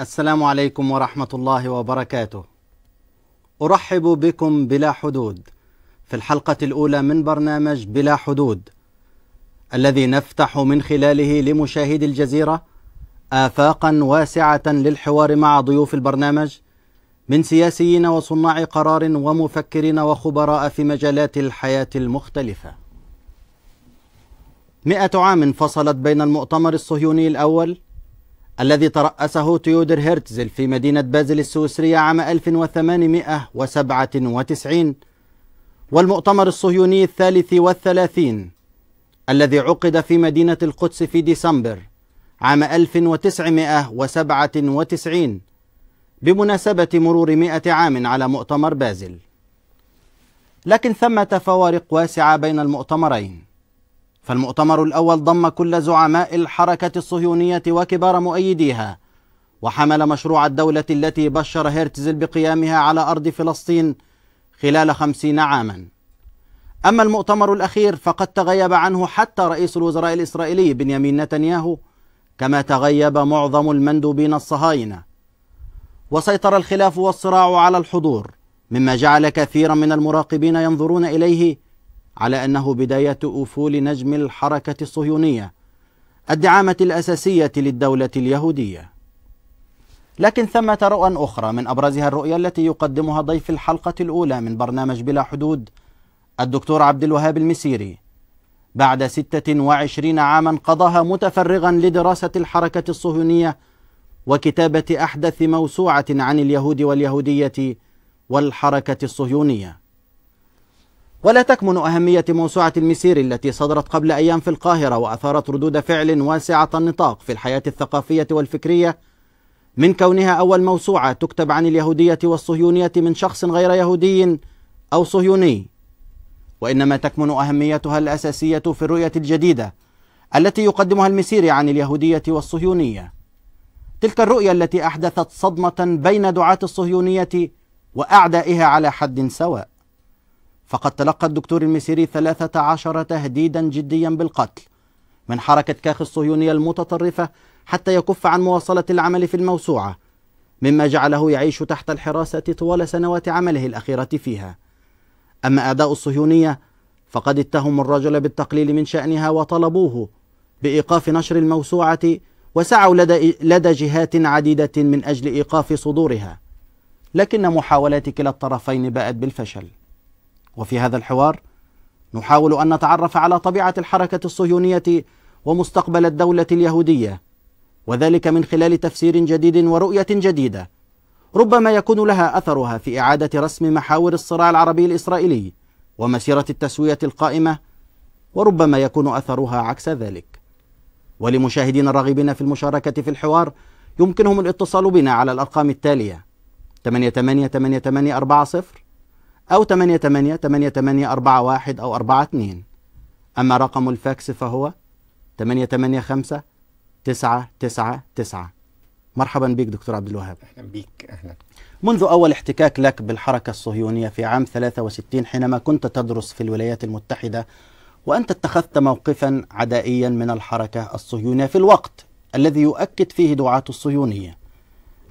السلام عليكم ورحمة الله وبركاته. أرحب بكم بلا حدود في الحلقة الأولى من برنامج بلا حدود الذي نفتح من خلاله لمشاهدي الجزيرة آفاقا واسعة للحوار مع ضيوف البرنامج من سياسيين وصناع قرار ومفكرين وخبراء في مجالات الحياة المختلفة. مئة عام فصلت بين المؤتمر الصهيوني الأول الذي ترأسه تيودر هيرتزل في مدينة بازل السويسرية عام 1897 والمؤتمر الصهيوني الثالث والثلاثين الذي عقد في مدينة القدس في ديسمبر عام 1997 بمناسبة مرور مئة عام على مؤتمر بازل لكن ثمة فوارق واسعة بين المؤتمرين فالمؤتمر الأول ضم كل زعماء الحركة الصهيونية وكبار مؤيديها وحمل مشروع الدولة التي بشر هيرتزل بقيامها على أرض فلسطين خلال خمسين عاما أما المؤتمر الأخير فقد تغيب عنه حتى رئيس الوزراء الإسرائيلي بنيامين نتنياهو كما تغيب معظم المندوبين الصهاينة وسيطر الخلاف والصراع على الحضور مما جعل كثيرا من المراقبين ينظرون إليه على أنه بداية أفول نجم الحركة الصهيونية الدعامة الأساسية للدولة اليهودية لكن ثمة رؤى أخرى من أبرزها الرؤية التي يقدمها ضيف الحلقة الأولى من برنامج بلا حدود الدكتور عبد الوهاب المسيري بعد 26 عاما قضاها متفرغا لدراسة الحركة الصهيونية وكتابة أحدث موسوعة عن اليهود واليهودية والحركة الصهيونية ولا تكمن أهمية موسوعة المسير التي صدرت قبل أيام في القاهرة وأثارت ردود فعل واسعة النطاق في الحياة الثقافية والفكرية من كونها أول موسوعة تكتب عن اليهودية والصهيونية من شخص غير يهودي أو صهيوني وإنما تكمن أهميتها الأساسية في الرؤية الجديدة التي يقدمها المسيري عن اليهودية والصهيونية تلك الرؤية التي أحدثت صدمة بين دعاة الصهيونية وأعدائها على حد سواء فقد تلقى الدكتور المسيري 13 تهديدا جديا بالقتل من حركة كاخ الصهيونية المتطرفة حتى يكف عن مواصلة العمل في الموسوعة مما جعله يعيش تحت الحراسة طوال سنوات عمله الأخيرة فيها أما أعداء الصهيونية فقد اتهموا الرجل بالتقليل من شأنها وطلبوه بإيقاف نشر الموسوعة وسعوا لدى, لدى جهات عديدة من أجل إيقاف صدورها لكن محاولات كلا الطرفين باءت بالفشل وفي هذا الحوار نحاول أن نتعرف على طبيعة الحركة الصهيونية ومستقبل الدولة اليهودية وذلك من خلال تفسير جديد ورؤية جديدة ربما يكون لها أثرها في إعادة رسم محاور الصراع العربي الإسرائيلي ومسيرة التسوية القائمة وربما يكون أثرها عكس ذلك ولمشاهدينا الراغبين في المشاركة في الحوار يمكنهم الاتصال بنا على الأرقام التالية 0 أو 88 88 41 أو 42 أما رقم الفاكس فهو 885 999 مرحبا بك دكتور عبد الوهاب أهلا بك أهلا منذ أول احتكاك لك بالحركة الصهيونية في عام 63 حينما كنت تدرس في الولايات المتحدة وأنت اتخذت موقفا عدائيا من الحركة الصهيونية في الوقت الذي يؤكد فيه دعاة الصهيونية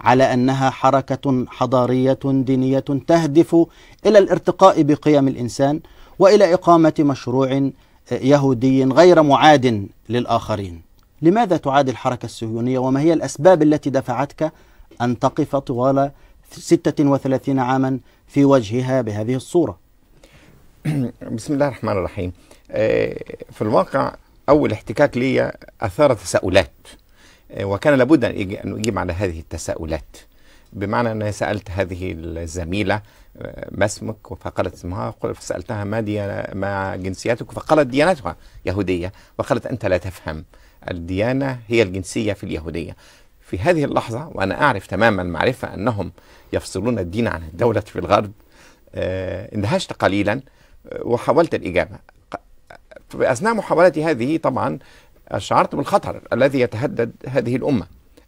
على انها حركه حضاريه دينيه تهدف الى الارتقاء بقيم الانسان والى اقامه مشروع آه، يهودي غير معاد للاخرين. لماذا تعادي الحركه الصهيونيه وما هي الاسباب التي دفعتك ان تقف طوال 36 عاما في وجهها بهذه الصوره؟ بسم الله الرحمن الرحيم. آه، في الواقع اول احتكاك لي اثار تساؤلات. وكان لابد أن أجيب على هذه التساؤلات بمعنى أني سألت هذه الزميلة آه، ما اسمك فقالت اسمها فسألتها ما, ما جنسيتك فقالت ديانتها يهودية وقالت أنت لا تفهم الديانة هي الجنسية في اليهودية في هذه اللحظة وأنا أعرف تماما معرفة أنهم يفصلون الدين عن الدولة في الغرب آه، اندهشت قليلا آه، وحاولت الإجابة في أثناء محاولتي هذه طبعا شعرت بالخطر الذي يتهدد هذه الامه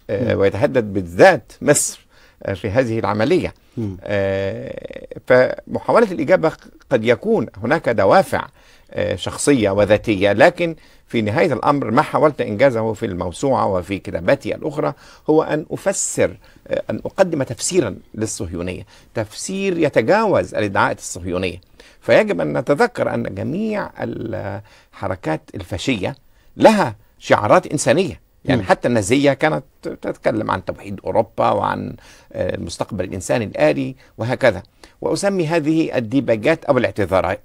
آه، نعم. ويتهدد بالذات مصر آه، في هذه العمليه نعم. آه، فمحاوله الاجابه قد يكون هناك دوافع شخصيه وذاتيه لكن في نهايه الامر ما حاولت انجازه في الموسوعه وفي كتاباتي الاخرى هو ان افسر ان اقدم تفسيرا للصهيونيه تفسير يتجاوز الادعاءات الصهيونيه فيجب ان نتذكر ان جميع الحركات الفاشيه لها شعارات انسانيه يعني حتى النازيه كانت تتكلم عن توحيد اوروبا وعن آه، المستقبل الانساني الالي وهكذا واسمي هذه الديباجات او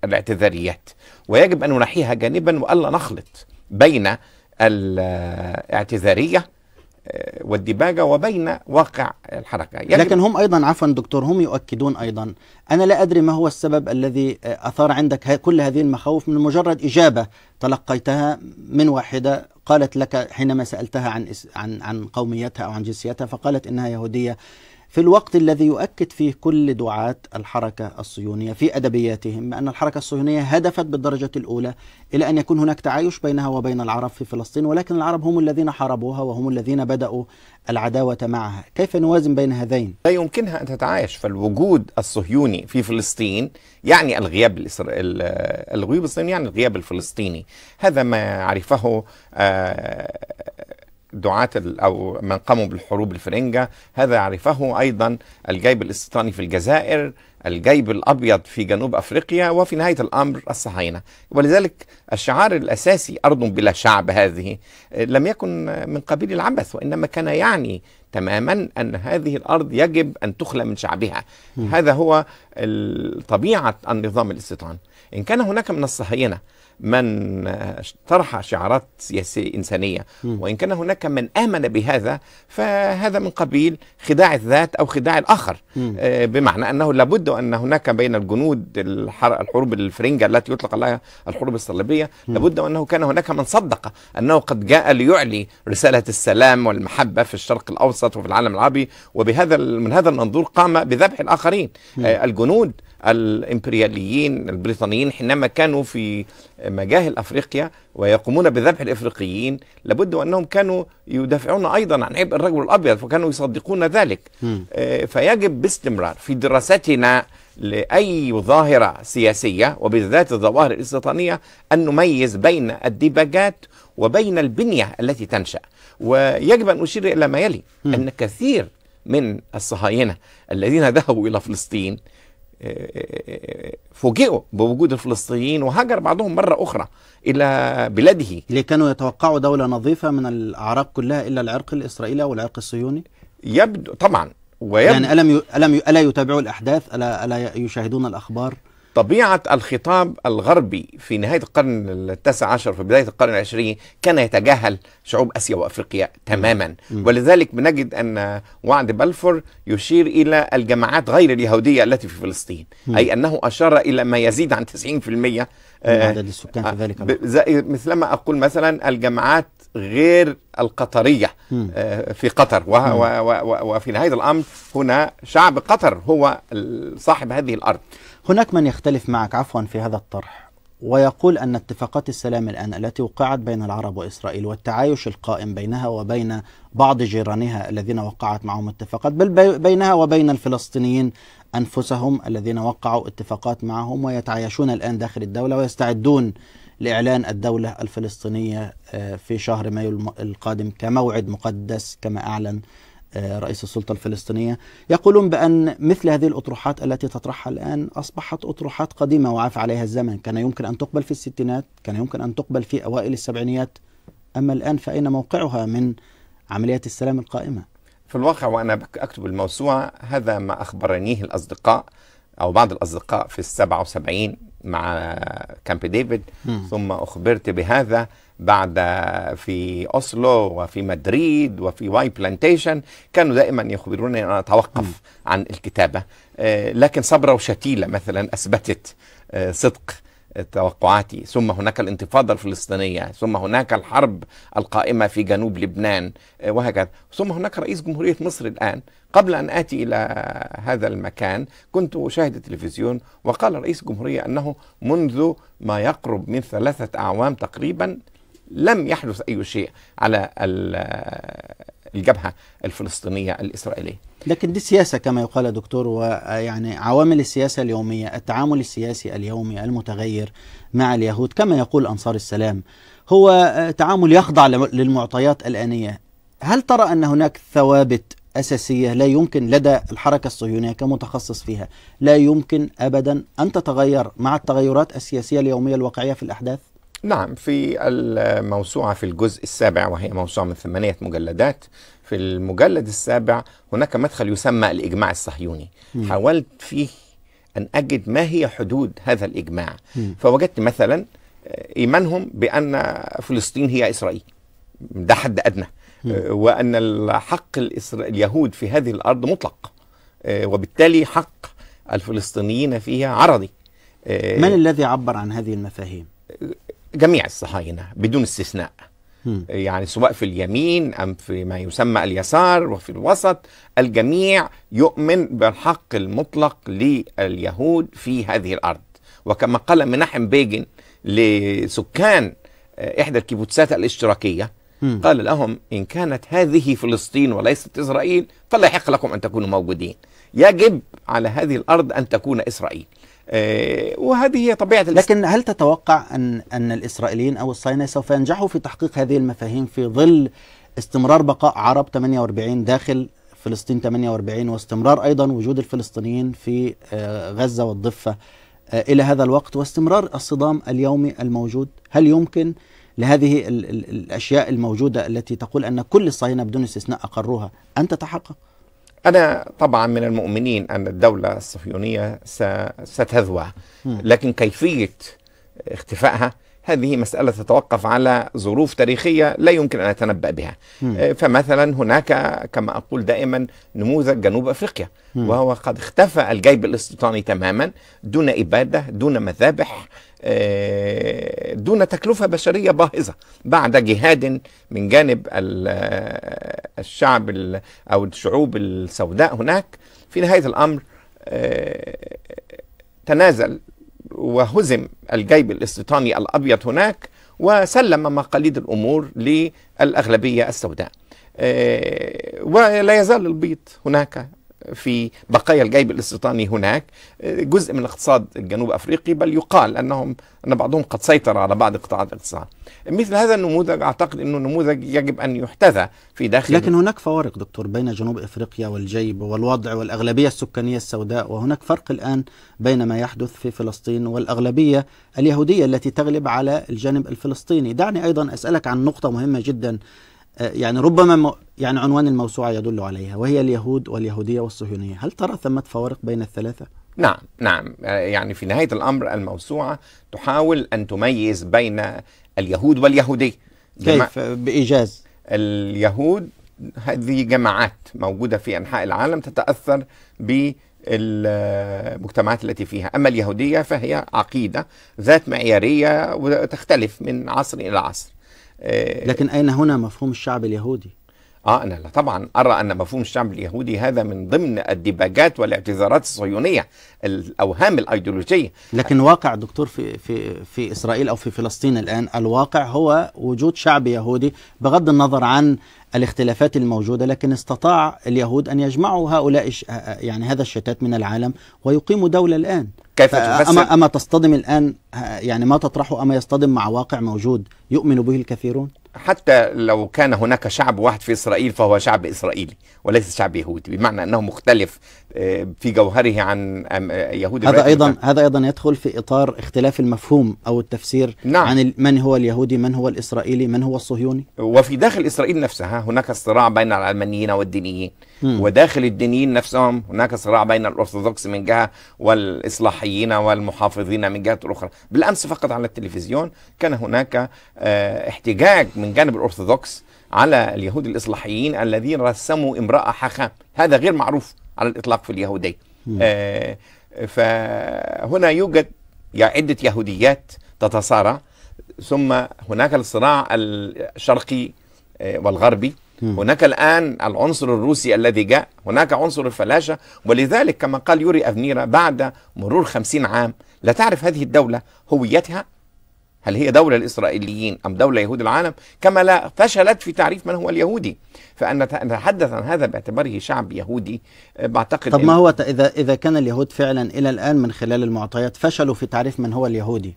الاعتذاريات ويجب ان ننحيها جانبا والا نخلط بين الاعتذاريه آه، والدباجة وبين واقع الحركة يعني لكن هم أيضا عفوا دكتور هم يؤكدون أيضا أنا لا أدري ما هو السبب الذي آه، أثار عندك كل هذه المخاوف من مجرد إجابة تلقيتها من واحدة قالت لك حينما سألتها عن عن عن قوميتها أو عن جنسيتها فقالت إنها يهودية في الوقت الذي يؤكد فيه كل دعاة الحركة الصهيونية في أدبياتهم أن الحركة الصهيونية هدفت بالدرجة الأولى إلى أن يكون هناك تعايش بينها وبين العرب في فلسطين ولكن العرب هم الذين حاربوها وهم الذين بدأوا العداوة معها كيف نوازن بين هذين؟ لا يمكنها أن تتعايش فالوجود الصهيوني في فلسطين يعني الغياب الإسر... الغيوب الصهيوني يعني الغياب الفلسطيني هذا ما عرفه آه دعاة أو من قاموا بالحروب الفرنجة هذا يعرفه أيضا الجيب الاستيطاني في الجزائر الجيب الأبيض في جنوب أفريقيا وفي نهاية الأمر الصهاينة ولذلك الشعار الأساسي أرض بلا شعب هذه آه، لم يكن من قبيل العبث وإنما كان يعني تماما أن هذه الأرض يجب أن تخلى من شعبها م. هذا هو طبيعة النظام الاستيطاني إن كان هناك من الصهاينة من طرح شعارات سياسية إنسانية وإن كان هناك من آمن بهذا فهذا من قبيل خداع الذات أو خداع الآخر آه، بمعنى أنه لابد أن هناك بين الجنود الحروب الفرنجة التي يطلق عليها الحروب الصليبية لابد أنه كان هناك من صدق أنه قد جاء ليعلي رسالة السلام والمحبة في الشرق الأوسط وفي العالم العربي وبهذا من هذا المنظور قام بذبح الآخرين آه، الجنود الإمبرياليين البريطانيين حينما كانوا في مجاهل أفريقيا ويقومون بذبح الإفريقيين لابد أنهم كانوا يدافعون أيضا عن عبء الرجل الأبيض فكانوا يصدقون ذلك آه، فيجب باستمرار في دراستنا لأي ظاهرة سياسية وبالذات الظواهر الاستيطانية أن نميز بين الديباجات وبين البنية التي تنشأ ويجب أن أشير إلى ما يلي أن كثير من الصهاينة الذين ذهبوا إلى فلسطين فوجئوا بوجود الفلسطينيين وهاجر بعضهم مرة أخرى إلى بلاده اللي كانوا يتوقعوا دولة نظيفة من الأعراق كلها إلا العرق الإسرائيلي والعرق الصهيوني؟ يبدو طبعا ويبدو يعني ألم ألم ألا يتابعوا الأحداث؟ ألا ألا يشاهدون الأخبار؟ طبيعة الخطاب الغربي في نهاية القرن التاسع عشر في بداية القرن العشرين كان يتجاهل شعوب آسيا وأفريقيا تماما ولذلك بنجد أن وعد بلفور يشير إلى الجماعات غير اليهودية التي في فلسطين أي أنه أشار إلى ما يزيد عن 90% من آه، عدد السكان في ذلك مثلما أقول مثلا الجماعات غير القطرية آه، في قطر وفي نهاية الأمر هنا شعب قطر هو صاحب هذه الأرض هناك من يختلف معك عفوا في هذا الطرح ويقول أن اتفاقات السلام الآن التي وقعت بين العرب وإسرائيل والتعايش القائم بينها وبين بعض جيرانها الذين وقعت معهم اتفاقات بل بينها وبين الفلسطينيين أنفسهم الذين وقعوا اتفاقات معهم ويتعايشون الآن داخل الدولة ويستعدون لإعلان الدولة الفلسطينية آه، في شهر مايو القادم كموعد مقدس كما أعلن آه، رئيس السلطة الفلسطينية يقولون بأن مثل هذه الأطروحات التي تطرحها الآن أصبحت أطروحات قديمة وعاف عليها الزمن كان يمكن أن تقبل في الستينات كان يمكن أن تقبل في أوائل السبعينيات أما الآن فأين موقعها من عمليات السلام القائمة في الواقع وأنا أكتب الموسوعة هذا ما أخبرنيه الأصدقاء أو بعض الأصدقاء في السبعة وسبعين مع كامب ديفيد ثم أخبرت بهذا بعد في أوسلو وفي مدريد وفي واي بلانتيشن كانوا دائما يخبروني أن أتوقف م. عن الكتابة آه، لكن صبرة وشتيلة مثلا أثبتت آه، صدق آه، توقعاتي ثم هناك الانتفاضة الفلسطينية ثم هناك الحرب القائمة في جنوب لبنان وهكذا ثم هناك رئيس جمهورية مصر الآن قبل أن آتي إلى هذا المكان كنت أشاهد التلفزيون وقال رئيس الجمهورية أنه منذ ما يقرب من ثلاثة أعوام تقريبا لم يحدث أي شيء على الجبهة الفلسطينية الإسرائيلية لكن دي سياسة كما يقال يا دكتور ويعني عوامل السياسة اليومية التعامل السياسي اليومي المتغير مع اليهود كما يقول أنصار السلام هو تعامل يخضع للمعطيات الآنية هل ترى أن هناك ثوابت أساسية لا يمكن لدى الحركة الصهيونية كمتخصص فيها لا يمكن أبدا أن تتغير مع التغيرات السياسية اليومية الواقعية في الأحداث؟ نعم في الموسوعة في الجزء السابع وهي موسوعة من ثمانية مجلدات في المجلد السابع هناك مدخل يسمى الإجماع الصهيوني م. حاولت فيه أن أجد ما هي حدود هذا الإجماع م. فوجدت مثلا آه، إيمانهم بأن فلسطين هي إسرائيل ده حد أدنى م. آه، وأن الحق اليهود في هذه الأرض مطلق آه، وبالتالي حق الفلسطينيين فيها عرضي من الذي عبر عن هذه المفاهيم؟ جميع الصهاينه بدون استثناء يعني سواء في اليمين ام في ما يسمى اليسار وفي الوسط الجميع يؤمن بالحق المطلق لليهود في هذه الارض وكما قال مناحم بيجن لسكان آه، احدى الكيبوتسات الاشتراكيه قال لهم ان كانت هذه فلسطين وليست اسرائيل فلا يحق لكم ان تكونوا موجودين يجب على هذه الارض ان تكون اسرائيل آه، وهذه هي طبيعة الاست... لكن هل تتوقع أن أن الإسرائيليين أو الصهاينة سوف ينجحوا في تحقيق هذه المفاهيم في ظل استمرار بقاء عرب 48 داخل فلسطين 48 واستمرار أيضا وجود الفلسطينيين في آه، غزة والضفة آه، إلى هذا الوقت واستمرار الصدام اليومي الموجود هل يمكن لهذه الأشياء الموجودة التي تقول أن كل الصهاينة بدون استثناء أقروها أن تتحقق؟ أنا طبعا من المؤمنين أن الدولة الصهيونية ستذوى لكن كيفية اختفائها هذه مسألة تتوقف على ظروف تاريخية لا يمكن أن أتنبأ بها آه، فمثلا هناك كما أقول دائما نموذج جنوب أفريقيا وهو قد اختفى الجيب الاستيطاني تماما دون إبادة دون مذابح آه، دون تكلفة بشرية باهظة بعد جهاد من جانب آه، الشعب أو الشعوب السوداء هناك في نهاية الأمر آه، تنازل وهزم الجيب الاستيطاني الأبيض هناك وسلم مقاليد الأمور للأغلبية السوداء ولا يزال البيض هناك في بقايا الجيب الاستيطاني هناك جزء من الاقتصاد الجنوب افريقي بل يقال انهم ان بعضهم قد سيطر على بعض قطاعات الاقتصاد مثل هذا النموذج اعتقد انه نموذج يجب ان يحتذى في داخل لكن هناك فوارق دكتور بين جنوب افريقيا والجيب والوضع والاغلبيه السكانيه السوداء وهناك فرق الان بين ما يحدث في فلسطين والاغلبيه اليهوديه التي تغلب على الجانب الفلسطيني دعني ايضا اسالك عن نقطه مهمه جدا يعني ربما يعني عنوان الموسوعة يدل عليها وهي اليهود واليهودية والصهيونية هل ترى ثمة فوارق بين الثلاثة؟ نعم نعم آه، يعني في نهاية الأمر الموسوعة تحاول أن تميز بين اليهود واليهودية كيف بإيجاز؟ اليهود هذه جماعات موجودة في أنحاء العالم تتأثر ب المجتمعات التي فيها أما اليهودية فهي عقيدة ذات معيارية وتختلف من عصر إلى عصر آه، لكن أين هنا مفهوم الشعب اليهودي؟ اه انا لا طبعا ارى ان مفهوم الشعب اليهودي هذا من ضمن الديباجات والاعتذارات الصهيونيه الاوهام الايديولوجيه لكن واقع دكتور في في في اسرائيل او في فلسطين الان الواقع هو وجود شعب يهودي بغض النظر عن الاختلافات الموجودة لكن استطاع اليهود أن يجمعوا هؤلاء يعني هذا الشتات من العالم ويقيموا دولة الآن كيف أما, أما تصطدم الآن يعني ما تطرحه أما يصطدم مع واقع موجود يؤمن به الكثيرون حتى لو كان هناك شعب واحد في إسرائيل فهو شعب إسرائيلي وليس شعب يهودي بمعنى أنه مختلف آه، في جوهره عن آه، يهود هذا أيضا المكان. هذا أيضا يدخل في إطار اختلاف المفهوم أو التفسير نعم. عن من هو اليهودي من هو الإسرائيلي من هو الصهيوني وفي داخل إسرائيل نفسها هناك صراع بين العلمانيين والدينيين مم. وداخل الدينيين نفسهم هناك صراع بين الأرثوذكس من جهة والإصلاحيين والمحافظين من جهة أخرى بالأمس فقط على التلفزيون كان هناك آه، احتجاج من جانب الأرثوذكس على اليهود الإصلاحيين الذين رسموا امرأة حاخام هذا غير معروف على الإطلاق في اليهودية آه فهنا يوجد عدة يهوديات تتصارع ثم هناك الصراع الشرقي آه، والغربي هناك الآن العنصر الروسي الذي جاء هناك عنصر الفلاشة ولذلك كما قال يوري أفنيرا بعد مرور خمسين عام لا تعرف هذه الدولة هويتها هل هي دولة الإسرائيليين أم دولة يهود العالم كما لا فشلت في تعريف من هو اليهودي فأن نتحدث عن هذا باعتباره شعب يهودي آه، بعتقد طب ما هو إذا, إذا كان اليهود فعلا إلى الآن من خلال المعطيات فشلوا في تعريف من هو اليهودي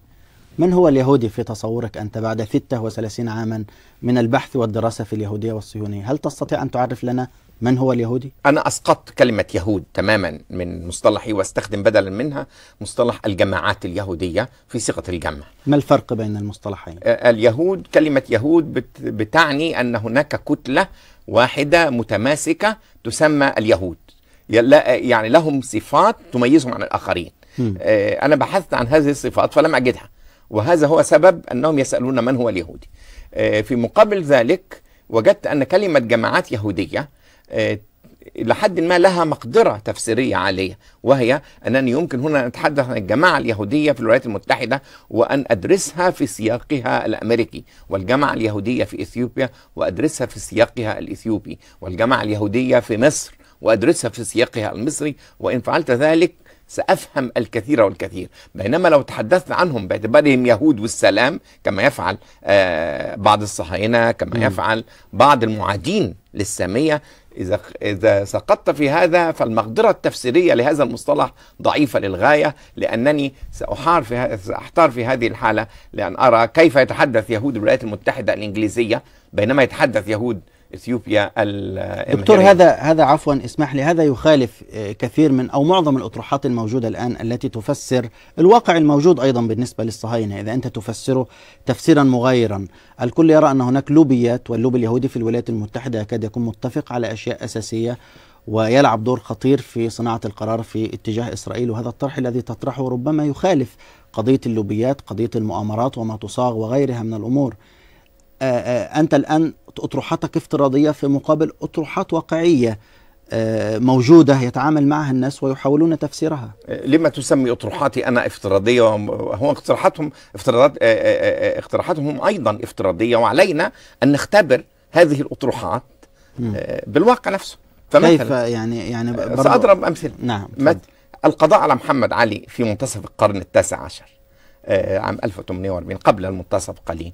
من هو اليهودي في تصورك أنت بعد 36 عاما من البحث والدراسة في اليهودية والصهيونية هل تستطيع أن تعرف لنا من هو اليهودي؟ أنا أسقطت كلمة يهود تماما من مصطلحي واستخدم بدلا منها مصطلح الجماعات اليهودية في صيغة الجمع ما الفرق بين المصطلحين؟ اليهود كلمة يهود بتعني أن هناك كتلة واحدة متماسكة تسمى اليهود يعني لهم صفات تميزهم عن الآخرين م. أنا بحثت عن هذه الصفات فلم أجدها وهذا هو سبب أنهم يسألون من هو اليهودي آه، في مقابل ذلك وجدت أن كلمة جماعات يهودية آه، لحد ما لها مقدرة تفسيرية عالية وهي أنني يمكن هنا أن أتحدث عن الجماعة اليهودية في الولايات المتحدة وأن أدرسها في سياقها الأمريكي والجماعة اليهودية في إثيوبيا وأدرسها في سياقها الإثيوبي والجماعة اليهودية في مصر وأدرسها في سياقها المصري وإن فعلت ذلك سأفهم الكثير والكثير بينما لو تحدثنا عنهم باعتبارهم يهود والسلام كما يفعل آه، بعض الصهاينة كما يفعل بعض المعادين للسامية إذا إذا سقطت في هذا فالمقدرة التفسيرية لهذا المصطلح ضعيفة للغاية لأنني سأحار في سأحتار في هذه الحالة لأن أرى كيف يتحدث يهود الولايات المتحدة الإنجليزية بينما يتحدث يهود اثيوبيا دكتور هذا هذا عفوا اسمح لي هذا يخالف آه، كثير من او معظم الاطروحات الموجوده الان التي تفسر الواقع الموجود ايضا بالنسبه للصهاينه اذا انت تفسره تفسيرا مغايرا الكل يرى ان هناك لوبيات واللوبي اليهودي في الولايات المتحده يكاد يكون متفق على اشياء اساسيه ويلعب دور خطير في صناعه القرار في اتجاه اسرائيل وهذا الطرح الذي تطرحه ربما يخالف قضيه اللوبيات قضيه المؤامرات وما تصاغ وغيرها من الامور آه، آه، أنت الآن أطروحاتك افتراضية في مقابل أطروحات واقعية آه، موجودة يتعامل معها الناس ويحاولون تفسيرها آه، لما تسمي أطروحاتي أنا افتراضية هو اقتراحاتهم افتراضات آه، اقتراحاتهم أيضا افتراضية وعلينا أن نختبر هذه الأطروحات بالواقع نفسه فمثلا كيف يعني يعني سأضرب أمثلة نعم القضاء على محمد علي في منتصف القرن التاسع عشر عام 1840 قبل المنتصف قليل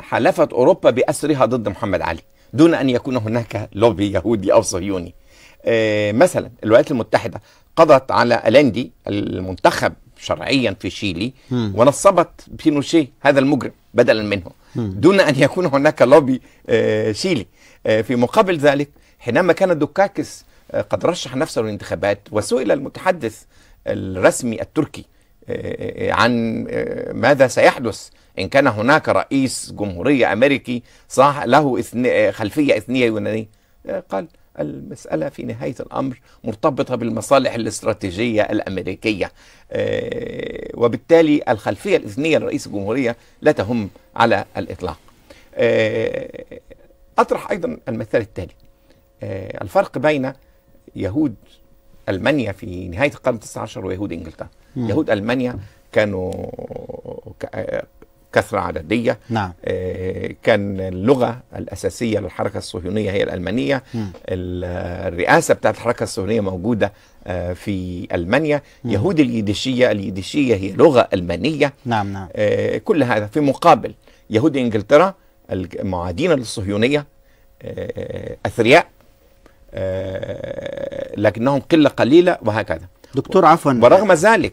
حلفت أوروبا بأسرها ضد محمد علي دون أن يكون هناك لوبي يهودي أو صهيوني آه، مثلا الولايات المتحدة قضت على الاندي المنتخب شرعيا في شيلي ونصبت بينوشيه هذا المجرم بدلا منه دون أن يكون هناك لوبي آه، شيلي آه، في مقابل ذلك حينما كان دوكاكس قد رشح نفسه للانتخابات وسئل المتحدث الرسمي التركي عن ماذا سيحدث إن كان هناك رئيس جمهورية أمريكي صح له خلفية إثنية يونانية قال المسألة في نهاية الأمر مرتبطة بالمصالح الاستراتيجية الأمريكية آه، وبالتالي الخلفية الإثنية لرئيس الجمهورية لا تهم على الإطلاق آه، أطرح أيضا المثال التالي آه، الفرق بين يهود ألمانيا في نهاية القرن التاسع عشر ويهود إنجلترا يهود المانيا كانوا كثره عدديه نعم. آه، كان اللغه الاساسيه للحركه الصهيونيه هي الالمانيه الرئاسه بتاعت الحركه الصهيونيه موجوده آه، في المانيا مم. يهود اليديشيه اليديشيه هي لغه المانيه نعم نعم آه، كل هذا في مقابل يهود انجلترا المعادين للصهيونيه اثرياء لكنهم قله قليله وهكذا دكتور عفوا ورغم ذلك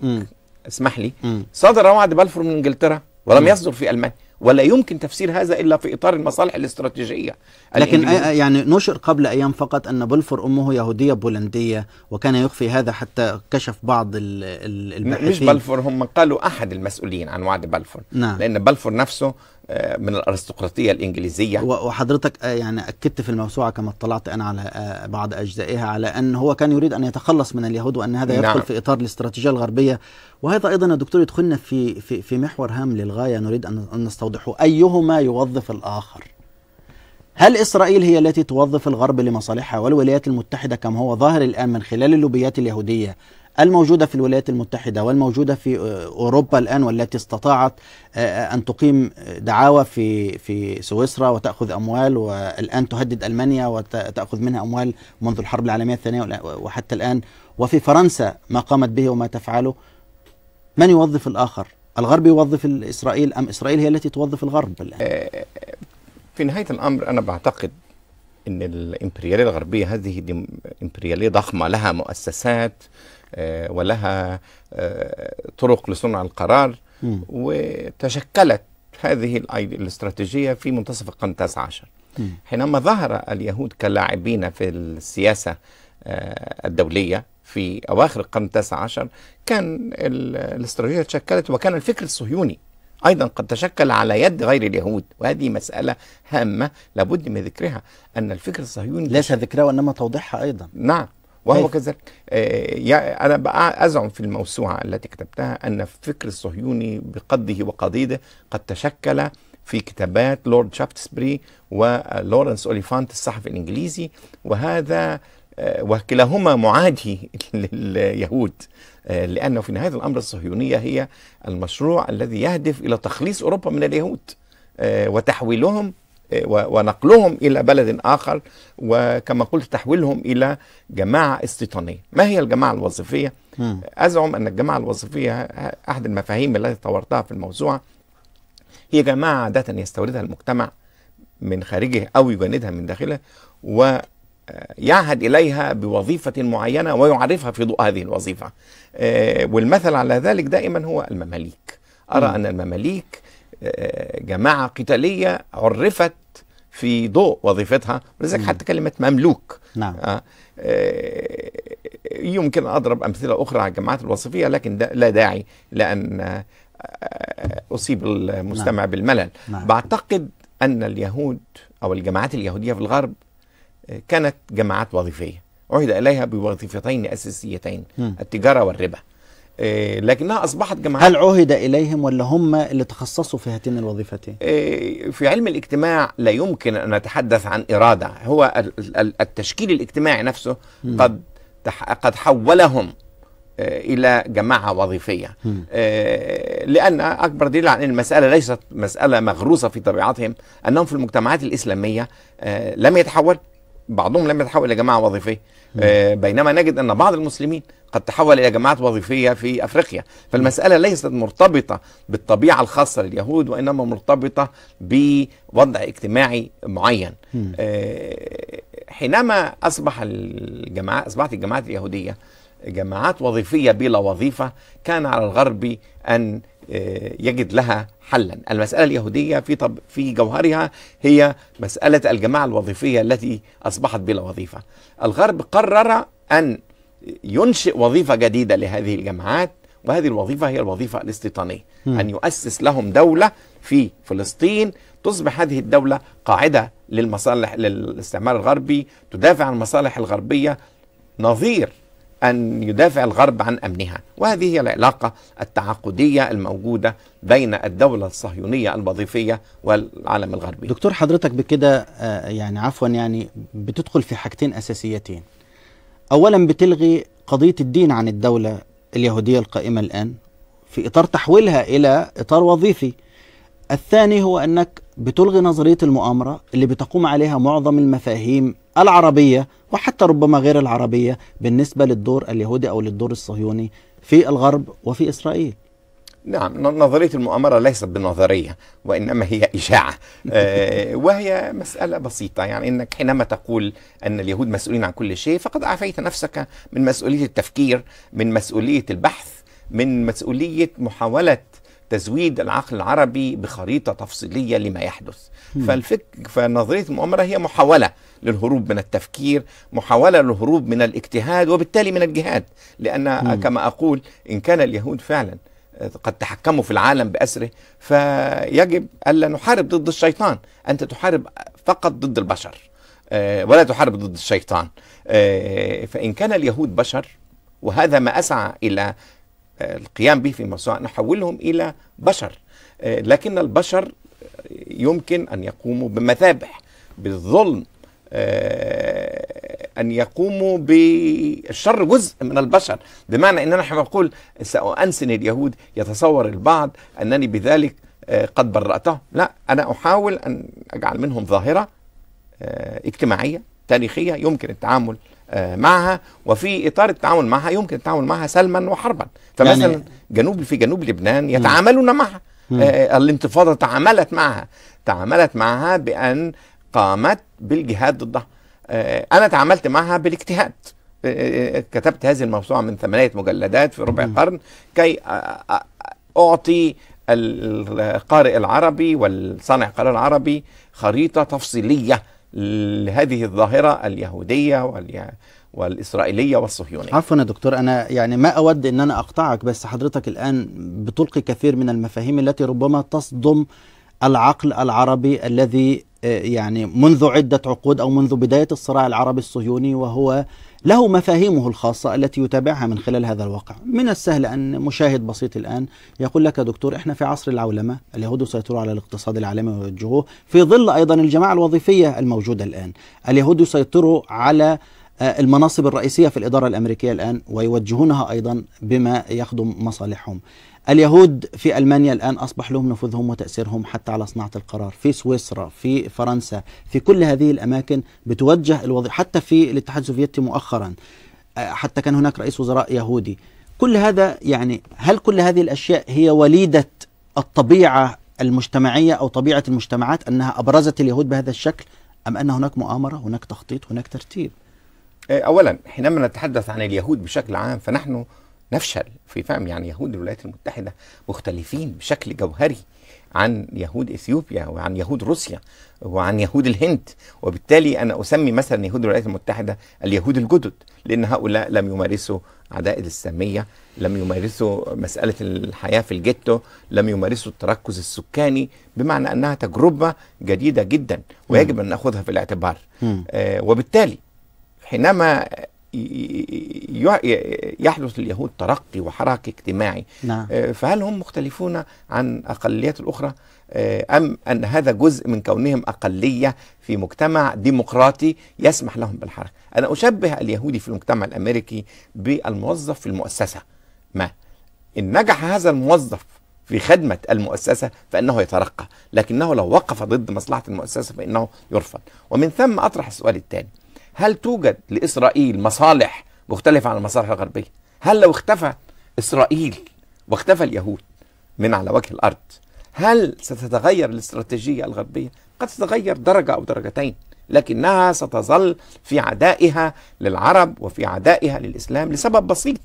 اسمح لي صدر وعد بلفور من انجلترا ولم يصدر في المانيا ولا يمكن تفسير هذا الا في اطار المصالح الاستراتيجيه لكن يعني نشر قبل ايام فقط ان بلفور امه يهوديه بولنديه وكان يخفي هذا حتى كشف بعض الباحثين مش بلفور هم قالوا احد المسؤولين عن وعد بلفور نعم. لان بلفور نفسه آه، من الارستقراطيه الانجليزيه وحضرتك آه، يعني اكدت في الموسوعه كما اطلعت انا على آه، بعض اجزائها على ان هو كان يريد ان يتخلص من اليهود وان هذا يدخل نعم. في اطار الاستراتيجيه الغربيه وهذا ايضا يا دكتور يدخلنا في في في محور هام للغايه نريد ان نستوضحه ايهما يوظف الاخر هل اسرائيل هي التي توظف الغرب لمصالحها والولايات المتحده كما هو ظاهر الان من خلال اللوبيات اليهوديه الموجودة في الولايات المتحدة والموجودة في أوروبا الآن والتي استطاعت آه، آه، أن تقيم دعاوى في في سويسرا وتأخذ أموال والآن تهدد ألمانيا وتأخذ منها أموال منذ الحرب العالمية الثانية وحتى الآن وفي فرنسا ما قامت به وما تفعله من يوظف الآخر؟ الغرب يوظف إسرائيل أم إسرائيل هي التي توظف الغرب الآن؟ آه، في نهاية الأمر أنا بعتقد ان الامبرياليه الغربيه هذه إمبريالية ضخمة لها مؤسسات آه، ولها آه، طرق لصنع القرار وتشكلت هذه الاستراتيجية في منتصف القرن التاسع عشر حينما ظهر اليهود كلاعبين في السياسة آه، الدولية في أواخر القرن التاسع عشر كان الاستراتيجية تشكلت وكان الفكر الصهيوني أيضا قد تشكل على يد غير اليهود وهذه مسألة هامة لابد من ذكرها أن الفكر الصهيوني ليس ذكرها وإنما توضيحها أيضا نعم وهو إيه؟ كذلك آه، انا بقى ازعم في الموسوعه التي كتبتها ان الفكر الصهيوني بقده وقضيده قد تشكل في كتابات لورد شافتسبري ولورنس آه، اوليفانت الصحفي الانجليزي وهذا آه، وكلاهما معادي لليهود آه، لأنه في نهاية الأمر الصهيونية هي المشروع الذي يهدف إلى تخليص أوروبا من اليهود آه، وتحويلهم ونقلهم إلى بلد آخر وكما قلت تحويلهم إلى جماعة استيطانية ما هي الجماعة الوظيفية؟ أزعم أن الجماعة الوظيفية أحد المفاهيم التي طورتها في الموسوعة هي جماعة عادة يستوردها المجتمع من خارجه أو يجندها من داخله يعهد إليها بوظيفة معينة ويعرفها في ضوء هذه الوظيفة آه، والمثل على ذلك دائما هو المماليك أرى أن المماليك آه، جماعة قتالية عرفت في ضوء وظيفتها ولذلك حتى كلمة مملوك نعم. آه، يمكن أضرب أمثلة أخرى على الجماعات الوصفية لكن لا داعي لأن أصيب المستمع نعم. بالملل نعم. بعتقد أن اليهود أو الجماعات اليهودية في الغرب كانت جماعات وظيفيه عهد اليها بوظيفتين اساسيتين التجاره والربا آه، لكنها اصبحت جماعات هل عهد اليهم ولا هم اللي تخصصوا في هاتين الوظيفتين؟ آه، في علم الاجتماع لا يمكن ان نتحدث عن اراده، هو التشكيل الاجتماعي نفسه قد قد حولهم آه، الى جماعه وظيفيه لان اكبر دليل عن ان المساله ليست مساله مغروسه في طبيعتهم انهم في المجتمعات الاسلاميه لم يتحول بعضهم لم يتحول الى جماعه وظيفيه آه، بينما نجد ان بعض المسلمين قد تحول الى جماعات وظيفيه في افريقيا فالمساله ليست مرتبطه بالطبيعه الخاصه لليهود وانما مرتبطه بوضع اجتماعي معين آه، حينما اصبح الجماعه اصبحت الجماعات اليهوديه جماعات وظيفيه بلا وظيفه كان على الغرب ان آه، يجد لها حلا المسألة اليهودية في, طب في جوهرها هي مسألة الجماعة الوظيفية التي أصبحت بلا وظيفة الغرب قرر أن ينشئ وظيفة جديدة لهذه الجماعات وهذه الوظيفة هي الوظيفة الاستيطانية م. أن يؤسس لهم دولة في فلسطين تصبح هذه الدولة قاعدة للمصالح للاستعمار الغربي تدافع عن المصالح الغربية نظير أن يدافع الغرب عن أمنها وهذه هي العلاقة التعاقدية الموجودة بين الدولة الصهيونية الوظيفية والعالم الغربي دكتور حضرتك بكده آه، يعني عفوا يعني بتدخل في حاجتين أساسيتين أولا بتلغي قضية الدين عن الدولة اليهودية القائمة الآن في إطار تحويلها إلى إطار وظيفي الثاني هو أنك بتلغي نظرية المؤامرة اللي بتقوم عليها معظم المفاهيم العربية وحتى ربما غير العربية بالنسبة للدور اليهودي أو للدور الصهيوني في الغرب وفي إسرائيل نعم نظرية المؤامرة ليست بنظرية وإنما هي إشاعة آه، وهي مسألة بسيطة يعني أنك حينما تقول أن اليهود مسؤولين عن كل شيء فقد عفيت نفسك من مسؤولية التفكير من مسؤولية البحث من مسؤولية محاولة تزويد العقل العربي بخريطة تفصيلية لما يحدث فالفك فنظرية المؤامرة هي محاولة للهروب من التفكير محاولة للهروب من الاجتهاد وبالتالي من الجهاد لأن كما أقول إن كان اليهود فعلا آه، قد تحكموا في العالم بأسره فيجب ألا نحارب ضد الشيطان أنت تحارب فقط ضد البشر آه، ولا تحارب ضد الشيطان آه، فإن كان اليهود بشر وهذا ما أسعى إلى القيام به في مصنع نحولهم إلى بشر آه، لكن البشر يمكن أن يقوموا بمذابح بالظلم آه، أن يقوموا بالشر جزء من البشر بمعنى أن أنا بقول سأنسن اليهود يتصور البعض أنني بذلك آه، قد برأتهم لا أنا أحاول أن أجعل منهم ظاهرة اجتماعية تاريخية يمكن التعامل آه، معها وفي اطار التعامل معها يمكن التعامل معها سلما وحربا فمثلا يعني جنوب في جنوب لبنان يتعاملون معها آه، الانتفاضه تعاملت معها تعاملت معها بان قامت بالجهاد ضدها آه، انا تعاملت معها بالاجتهاد كتبت هذه الموسوعه من ثمانيه مجلدات في ربع قرن كي اعطي القارئ العربي والصانع القرار العربي خريطه تفصيليه لهذه الظاهرة اليهودية والإسرائيلية والصهيونية عفوا يا دكتور أنا يعني ما أود أن أنا أقطعك بس حضرتك الآن بتلقي كثير من المفاهيم التي ربما تصدم العقل العربي الذي آه، يعني منذ عدة عقود أو منذ بداية الصراع العربي الصهيوني وهو له مفاهيمه الخاصة التي يتابعها من خلال هذا الواقع من السهل أن مشاهد بسيط الآن يقول لك دكتور إحنا في عصر العولمة اليهود يسيطرون على الاقتصاد العالمي ويوجهوه في ظل أيضا الجماعة الوظيفية الموجودة الآن اليهود يسيطروا على آه، المناصب الرئيسية في الإدارة الأمريكية الآن ويوجهونها أيضا بما يخدم مصالحهم اليهود في المانيا الان اصبح لهم نفوذهم وتاثيرهم حتى على صناعه القرار في سويسرا في فرنسا في كل هذه الاماكن بتوجه الوضع حتى في الاتحاد السوفيتي مؤخرا آه، حتى كان هناك رئيس وزراء يهودي كل هذا يعني هل كل هذه الاشياء هي وليده الطبيعه المجتمعيه او طبيعه المجتمعات انها ابرزت اليهود بهذا الشكل ام ان هناك مؤامره هناك تخطيط هناك ترتيب آه، اولا حينما نتحدث عن اليهود بشكل عام فنحن نفشل في فهم يعني يهود الولايات المتحدة مختلفين بشكل جوهري عن يهود اثيوبيا وعن يهود روسيا وعن يهود الهند وبالتالي انا اسمي مثلا يهود الولايات المتحده اليهود الجدد لان هؤلاء لم يمارسوا عدائد الساميه لم يمارسوا مساله الحياه في الجيتو لم يمارسوا التركز السكاني بمعنى انها تجربه جديده جدا ويجب ان ناخذها في الاعتبار آه وبالتالي حينما يحدث لليهود ترقي وحراك اجتماعي نعم. آه، فهل هم مختلفون عن أقليات الأخرى آه، أم أن هذا جزء من كونهم أقلية في مجتمع ديمقراطي يسمح لهم بالحركة أنا أشبه اليهودي في المجتمع الأمريكي بالموظف في المؤسسة ما إن نجح هذا الموظف في خدمة المؤسسة فإنه يترقى لكنه لو وقف ضد مصلحة المؤسسة فإنه يرفض ومن ثم أطرح السؤال التالي هل توجد لإسرائيل مصالح مختلفة عن المصالح الغربية هل لو اختفى إسرائيل واختفى اليهود من على وجه الأرض هل ستتغير الاستراتيجية الغربية قد تتغير درجة أو درجتين لكنها ستظل في عدائها للعرب وفي عدائها للإسلام لسبب بسيط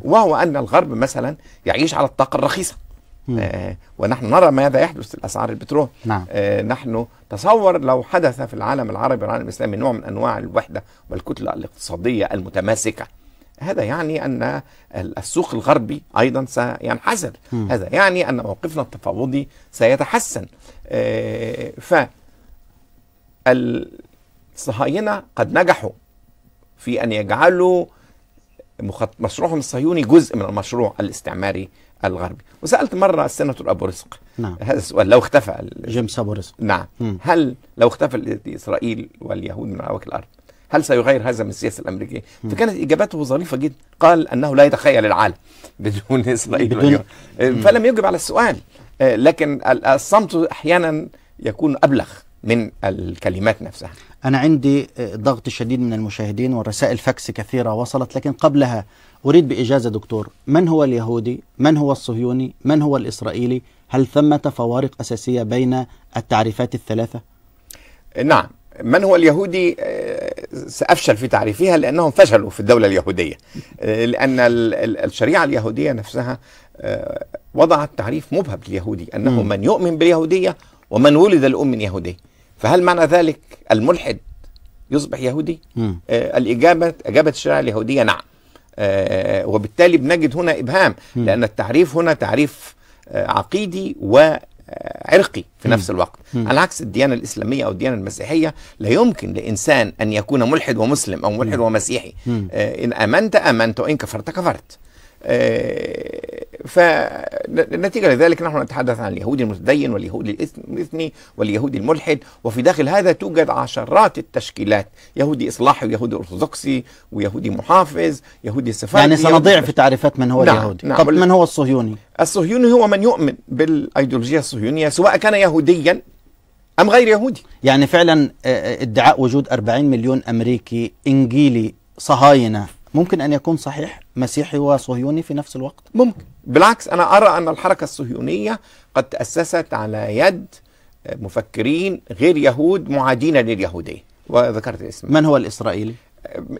وهو أن الغرب مثلا يعيش على الطاقة الرخيصة آه ونحن نرى ماذا يحدث في الاسعار البترول نعم. آه نحن تصور لو حدث في العالم العربي والعالم الإسلامي نوع من أنواع الوحدة والكتلة الاقتصادية المتماسكة هذا يعني أن السوق الغربي أيضا سينحسر هذا يعني أن موقفنا التفاوضي سيتحسن آه ف الصهاينة قد نجحوا في أن يجعلوا مشروعهم الصهيوني جزء من المشروع الاستعماري الغربي وسالت مره السناتور ابو رزق نعم هذا السؤال لو اختفى جيمس ابو رزق نعم م. هل لو اختفى اسرائيل واليهود من على الارض هل سيغير هذا من السياسه الامريكيه؟ م. فكانت اجابته ظريفه جدا قال انه لا يتخيل العالم بدون اسرائيل بدون... إيه، فلم يجب على السؤال إيه، لكن الصمت احيانا يكون ابلغ من الكلمات نفسها أنا عندي إيه، ضغط شديد من المشاهدين والرسائل فاكس كثيرة وصلت لكن قبلها أريد بإجازة دكتور من هو اليهودي من هو الصهيوني من هو الإسرائيلي هل ثمة فوارق أساسية بين التعريفات الثلاثة؟ نعم من هو اليهودي آه، سأفشل في تعريفها لأنهم فشلوا في الدولة اليهودية آه، لأن الشريعة اليهودية نفسها آه، وضعت تعريف مبهم لليهودي أنه من يؤمن باليهودية ومن ولد الأم من يهودي فهل معنى ذلك الملحد يصبح يهودي؟ آه الإجابة أجابت الشريعة اليهودية نعم آه، وبالتالي بنجد هنا إبهام لأن التعريف هنا تعريف آه، عقيدي و عرقي في نفس الوقت مم. على عكس الديانة الإسلامية أو الديانة المسيحية لا يمكن لإنسان أن يكون ملحد ومسلم أو ملحد مم. ومسيحي مم. آه، إن آمنت آمنت وإن كفرت كفرت آه، فنتيجة لذلك نحن نتحدث عن اليهود المتدين واليهود الإثني واليهود الملحد وفي داخل هذا توجد عشرات التشكيلات يهودي إصلاحي ويهودي أرثوذكسي ويهودي محافظ يهودي سفاري يعني سنضيع في تعريفات من هو نعم اليهودي نعم طب من هو الصهيوني؟ الصهيوني هو من يؤمن بالأيديولوجية الصهيونية سواء كان يهوديا أم غير يهودي يعني فعلا آه، آه، ادعاء وجود 40 مليون أمريكي إنجيلي صهاينة ممكن ان يكون صحيح مسيحي وصهيوني في نفس الوقت ممكن بالعكس انا ارى ان الحركه الصهيونيه قد تاسست على يد مفكرين غير يهود معادين لليهوديه وذكرت اسم من هو الاسرائيلي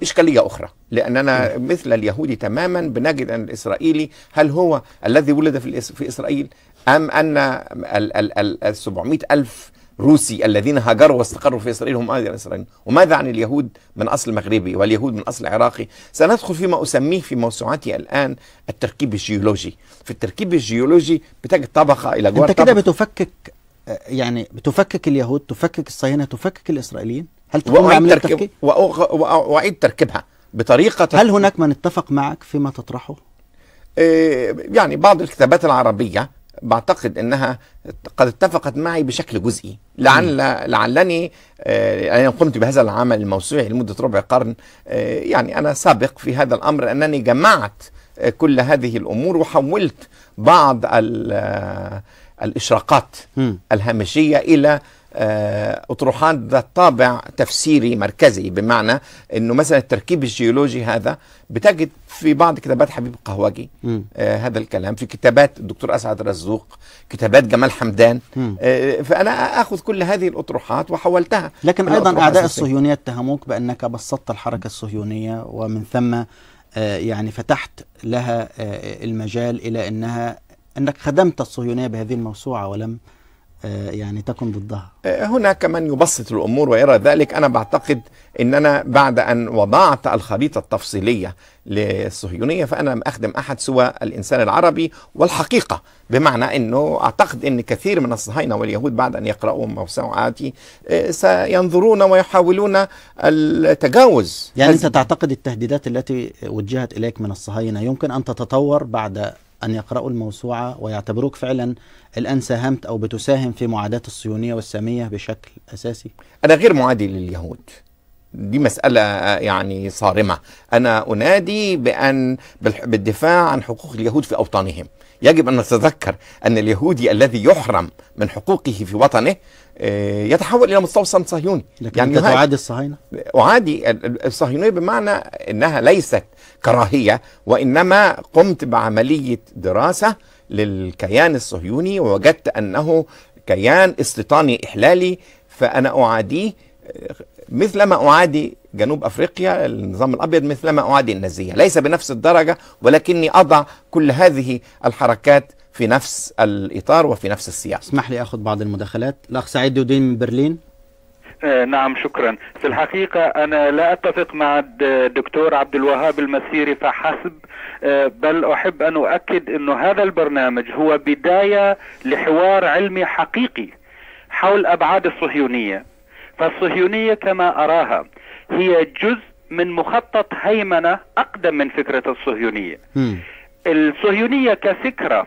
إشكالية أخرى لأننا مثل اليهودي تماما بنجد أن الإسرائيلي هل هو الذي ولد في, في إسرائيل أم أن ال 700 ألف روسي الذين هاجروا واستقروا في إسرائيل هم أيضا إسرائيل وماذا عن اليهود من أصل مغربي واليهود من أصل عراقي سندخل فيما أسميه في موسوعتي الآن التركيب الجيولوجي في التركيب الجيولوجي بتجد طبقة إلى جوار أنت كده بتفكك آه، يعني بتفكك اليهود تفكك الصهاينة تفكك الإسرائيليين هل تقوم بعملية تركيب وأعيد تركيبها بطريقة هل هناك من اتفق معك فيما تطرحه؟ آه، يعني بعض الكتابات العربية بعتقد انها قد اتفقت معي بشكل جزئي لعل لعلني آه، انا قمت بهذا العمل الموسوعي لمده ربع قرن آه، يعني انا سابق في هذا الامر انني جمعت آه، كل هذه الامور وحولت بعض الاشراقات الهامشيه الى آه، أطروحات ذات طابع تفسيري مركزي بمعنى أنه مثلا التركيب الجيولوجي هذا بتجد في بعض كتابات حبيب القهوجي آه هذا الكلام في كتابات الدكتور أسعد رزوق كتابات جمال حمدان آه فأنا أخذ كل هذه الأطروحات وحولتها لكن أيضا أعداء الصهيونية اتهموك بأنك بسطت الحركة الصهيونية ومن ثم آه، يعني فتحت لها آه، المجال إلى أنها أنك خدمت الصهيونية بهذه الموسوعة ولم آه، يعني تكن ضدها آه، هناك من يبسط الامور ويرى ذلك انا بعتقد اننا بعد ان وضعت الخريطه التفصيليه للصهيونيه فانا لم اخدم احد سوى الانسان العربي والحقيقه بمعنى انه اعتقد ان كثير من الصهاينه واليهود بعد ان يقراوا موسوعاتي آه، سينظرون ويحاولون التجاوز يعني انت تعتقد التهديدات التي وجهت اليك من الصهاينه يمكن ان تتطور بعد أن يقرأوا الموسوعة ويعتبروك فعلا الآن ساهمت أو بتساهم في معاداة الصيونية والسامية بشكل أساسي أنا غير معادي لليهود دي مسألة آه، آه، يعني صارمة أنا أنادي بأن بالدفاع عن حقوق اليهود في أوطانهم يجب أن نتذكر أن اليهودي الذي يحرم من حقوقه في وطنه آه، يتحول الى مستوصف صهيوني لكن يعني تعادي الصهاينه اعادي الصهيونيه بمعنى انها ليست كراهيه وانما قمت بعمليه دراسه للكيان الصهيوني ووجدت انه كيان استيطاني احلالي فانا اعاديه آه، مثلما اعادي جنوب افريقيا النظام الابيض مثلما اعادي النازيه ليس بنفس الدرجه ولكني اضع كل هذه الحركات في نفس الإطار وفي نفس السياق اسمح لي أخذ بعض المداخلات الأخ سعيد دودين من برلين آه، نعم شكرا في الحقيقة أنا لا أتفق مع الدكتور عبد الوهاب المسيري فحسب آه، بل أحب أن أؤكد أن هذا البرنامج هو بداية لحوار علمي حقيقي حول أبعاد الصهيونية فالصهيونية كما أراها هي جزء من مخطط هيمنة أقدم من فكرة الصهيونية الصهيونية كفكرة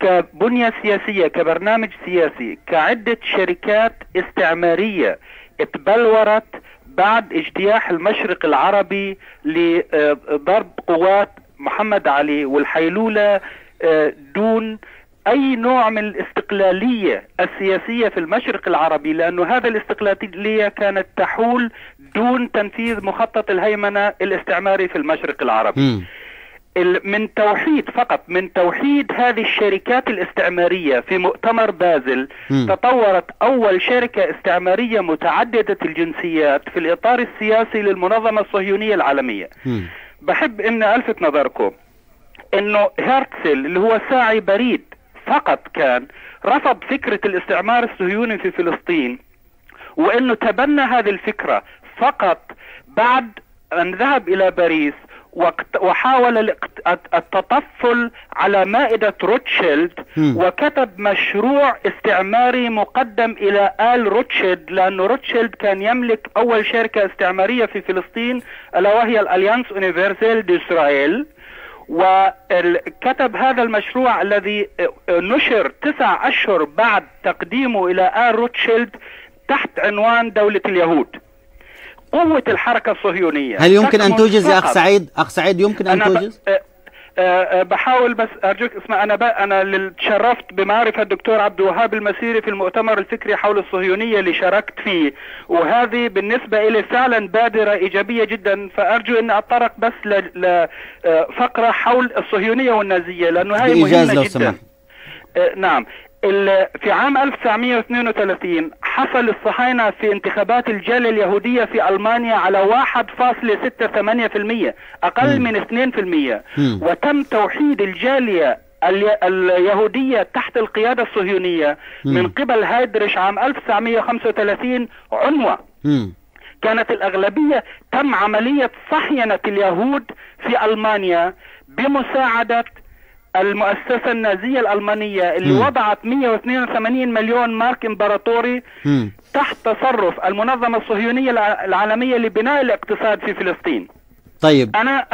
كبنية سياسية كبرنامج سياسي كعدة شركات استعمارية اتبلورت بعد اجتياح المشرق العربي لضرب قوات محمد علي والحيلولة آه، دون اي نوع من الاستقلاليه السياسيه في المشرق العربي لانه هذا الاستقلاليه كانت تحول دون تنفيذ مخطط الهيمنه الاستعماري في المشرق العربي. م. من توحيد فقط من توحيد هذه الشركات الاستعمارية في مؤتمر بازل م. تطورت أول شركة استعمارية متعددة الجنسيات في الإطار السياسي للمنظمة الصهيونية العالمية م. بحب أن ألفت نظركم أنه هرتسل اللي هو ساعي بريد فقط كان رفض فكرة الاستعمار الصهيوني في فلسطين وأنه تبنى هذه الفكرة فقط بعد أن ذهب إلى باريس وحاول التطفل على مائدة روتشيلد وكتب مشروع استعماري مقدم إلى آل روتشيلد لأن روتشيلد كان يملك أول شركة استعمارية في فلسطين ألا وهي الأليانس أونيفرسيل إسرائيل وكتب هذا المشروع الذي نشر تسع أشهر بعد تقديمه إلى آل روتشيلد تحت عنوان دولة اليهود قوة الحركة الصهيونية هل يمكن أن توجز يا أخ سعيد؟ أخ سعيد يمكن أن توجز؟ بحاول بس ارجوك اسمع انا بقى انا تشرفت بمعرفه الدكتور عبد الوهاب المسيري في المؤتمر الفكري حول الصهيونيه اللي شاركت فيه وهذه بالنسبه إلي فعلا بادره ايجابيه جدا فارجو ان اتطرق بس لفقره حول الصهيونيه والنازيه لانه هي مهمه لو جدا سمح. نعم في عام 1932 حصل الصهاينة في انتخابات الجالية اليهودية في ألمانيا على 1.68% أقل من 2% وتم توحيد الجالية اليهودية تحت القيادة الصهيونية من قبل هايدرش عام 1935 عنوة كانت الأغلبية تم عملية صحينة اليهود في ألمانيا بمساعدة المؤسسة النازية الألمانية اللي م. وضعت 182 مليون مارك إمبراطوري م. تحت تصرف المنظمة الصهيونية العالمية لبناء الاقتصاد في فلسطين طيب أنا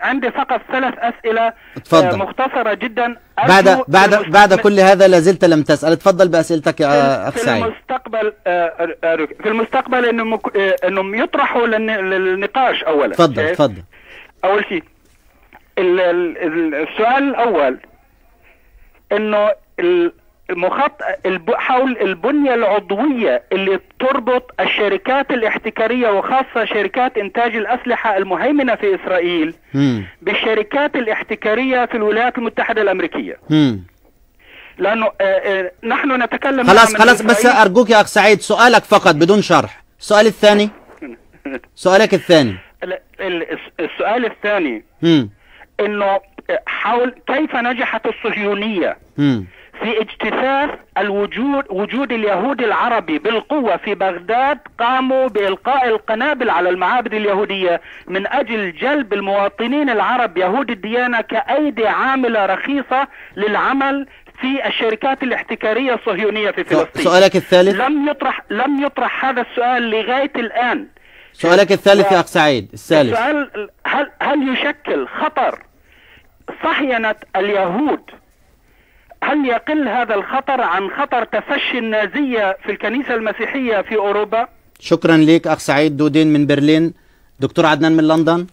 عندي فقط ثلاث أسئلة تفضل. آه، مختصرة جدا بعد بعد بعد كل هذا لا زلت لم تسأل تفضل بأسئلتك يا أخ سعيد في المستقبل آه، آه، في المستقبل إنهم إنهم يطرحوا للنقاش أولا تفضل تفضل أول شيء السؤال الاول انه المخط حول البنية العضوية اللي تربط الشركات الاحتكارية وخاصة شركات إنتاج الأسلحة المهيمنة في إسرائيل م. بالشركات الاحتكارية في الولايات المتحدة الأمريكية م. لأنه آه، آه، نحن نتكلم خلاص خلاص بس أرجوك يا أخ سعيد سؤالك فقط بدون شرح السؤال الثاني سؤالك الثاني السؤال الثاني م. انه حول كيف نجحت الصهيونيه في اجتثاث الوجود وجود اليهود العربي بالقوة في بغداد قاموا بإلقاء القنابل على المعابد اليهودية من أجل جلب المواطنين العرب يهود الديانة كأيدي عاملة رخيصة للعمل في الشركات الاحتكارية الصهيونية في فلسطين سؤالك الثالث لم يطرح لم يطرح هذا السؤال لغاية الآن سؤالك الثالث يا أخ سعيد الثالث السؤال هل هل يشكل خطر صهينة اليهود هل يقل هذا الخطر عن خطر تفشي النازية في الكنيسة المسيحية في أوروبا؟ شكرا لك أخ سعيد دودين من برلين دكتور عدنان من لندن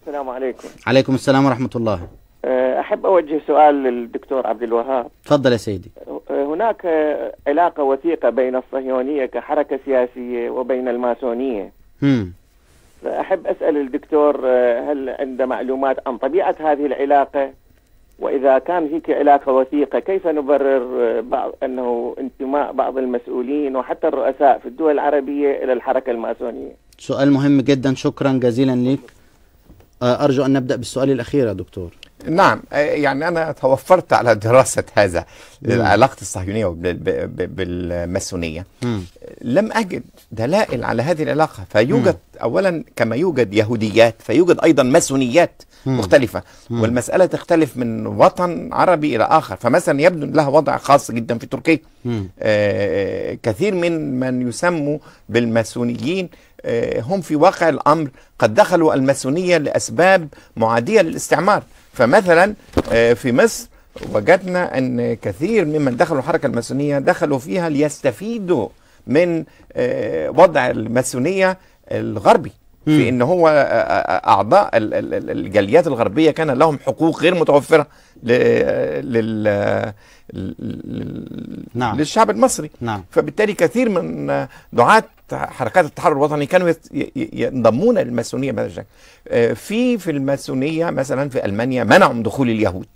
السلام عليكم عليكم السلام ورحمة الله أه، أحب أوجه سؤال للدكتور عبد الوهاب تفضل يا سيدي أه، هناك علاقة وثيقة بين الصهيونية كحركة سياسية وبين الماسونية فأحب أسأل الدكتور آه، هل عنده معلومات عن طبيعة هذه العلاقة وإذا كان هيك علاقة وثيقة كيف نبرر آه، بعض أنه انتماء بعض المسؤولين وحتى الرؤساء في الدول العربية إلى الحركة الماسونية سؤال مهم جدا شكرا جزيلا لك آه، أرجو أن نبدأ بالسؤال الأخير يا دكتور نعم يعني أنا توفرت على دراسة هذا علاقة الصهيونية بالماسونية لم أجد دلائل على هذه العلاقة فيوجد م. أولا كما يوجد يهوديات فيوجد أيضا ماسونيات مختلفة م. والمسألة تختلف من وطن عربي إلى آخر فمثلا يبدو لها وضع خاص جدا في تركيا آه كثير من من يسموا بالماسونيين آه هم في واقع الأمر قد دخلوا الماسونية لأسباب معادية للاستعمار فمثلا آه في مصر وجدنا أن كثير ممن دخلوا الحركة الماسونية دخلوا فيها ليستفيدوا من آه، وضع الماسونيه الغربي في ان هو آه، آه، اعضاء الجاليات الغربيه كان لهم حقوق غير متوفره لل نعم. للشعب المصري نعم. فبالتالي كثير من دعاة حركات التحرر الوطني كانوا ينضمون للماسونيه بهذا الشكل في في الماسونيه مثلا في المانيا منعوا من دخول اليهود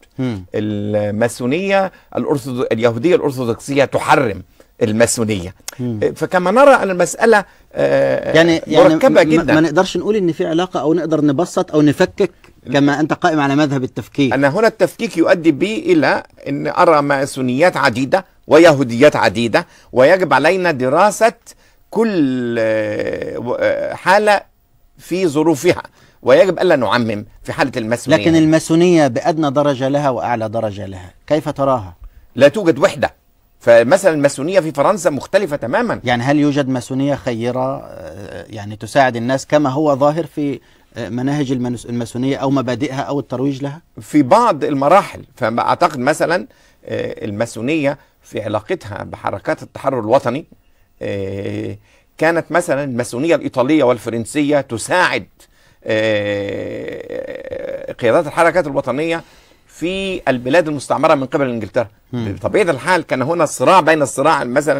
الماسونيه الأرثوذ... اليهوديه الارثوذكسيه تحرم الماسونيه إيه، فكما نرى ان المساله آه، يعني،, يعني مركبه يعني جدا ما نقدرش نقول ان في علاقه او نقدر نبسط او نفكك كما انت قائم على مذهب التفكيك انا هنا التفكيك يؤدي بي الى ان ارى ماسونيات عديده ويهوديات عديده ويجب علينا دراسه كل آه، آه، حاله في ظروفها ويجب الا نعمم في حاله الماسونيه لكن الماسونيه بادنى درجه لها واعلى درجه لها كيف تراها لا توجد وحده فمثلا الماسونيه في فرنسا مختلفه تماما يعني هل يوجد ماسونيه خيره آه، يعني تساعد الناس كما هو ظاهر في آه، مناهج الماسونيه او مبادئها او الترويج لها في بعض المراحل فاعتقد مثلا آه، الماسونيه في علاقتها بحركات التحرر الوطني كانت مثلا الماسونيه الايطاليه والفرنسيه تساعد قيادات الحركات الوطنيه في البلاد المستعمره من قبل انجلترا بطبيعه الحال كان هنا صراع بين الصراع مثلا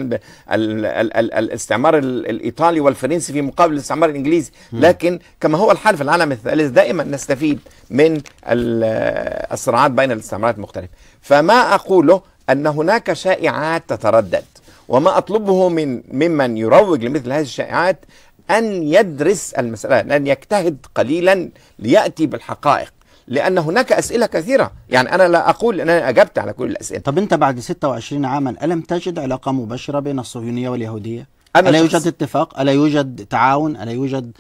الـ الـ الـ الاستعمار الايطالي والفرنسي في مقابل الاستعمار الانجليزي لكن كما هو الحال في العالم الثالث دائما نستفيد من الصراعات بين الاستعمارات المختلفه فما اقوله ان هناك شائعات تتردد وما اطلبه من ممن يروج لمثل هذه الشائعات ان يدرس المساله ان يجتهد قليلا لياتي بالحقائق لان هناك اسئله كثيره يعني انا لا اقول ان انا اجبت على كل الاسئله طب انت بعد 26 عاما الم تجد علاقه مباشره بين الصهيونيه واليهوديه الا شخص... يوجد اتفاق الا يوجد تعاون الا يوجد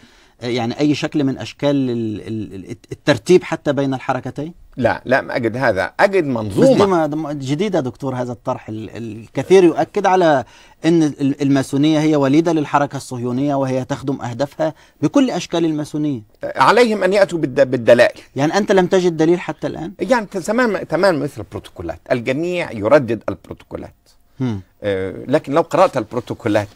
يعني أي شكل من أشكال الترتيب حتى بين الحركتين؟ لا لا أجد هذا أجد منظومة جديدة دكتور هذا الطرح الكثير يؤكد على أن الماسونية هي وليدة للحركة الصهيونية وهي تخدم أهدافها بكل أشكال الماسونية أه، عليهم أن يأتوا بالدلائل يعني أنت لم تجد دليل حتى الآن؟ يعني تمام تمام مثل البروتوكولات الجميع يردد البروتوكولات هم. أه، لكن لو قرأت البروتوكولات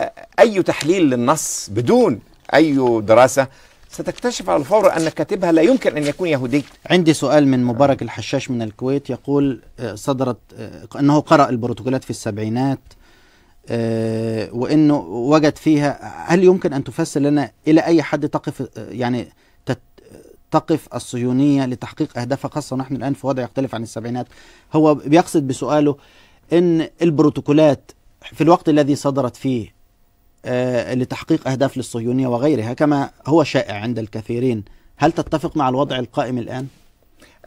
أه، أي تحليل للنص بدون أي دراسة ستكتشف على الفور أن كاتبها لا يمكن أن يكون يهودي عندي سؤال من مبارك الحشاش من الكويت يقول آه، صدرت آه، أنه قرأ البروتوكولات في السبعينات آه، وأنه وجد فيها هل يمكن أن تفسر لنا إلى أي حد تقف يعني تقف الصهيونية لتحقيق أهدافها خاصة نحن الآن في وضع يختلف عن السبعينات هو بيقصد بسؤاله أن البروتوكولات في الوقت الذي صدرت فيه آه، لتحقيق أهداف للصهيونية وغيرها كما هو شائع عند الكثيرين هل تتفق مع الوضع القائم الآن؟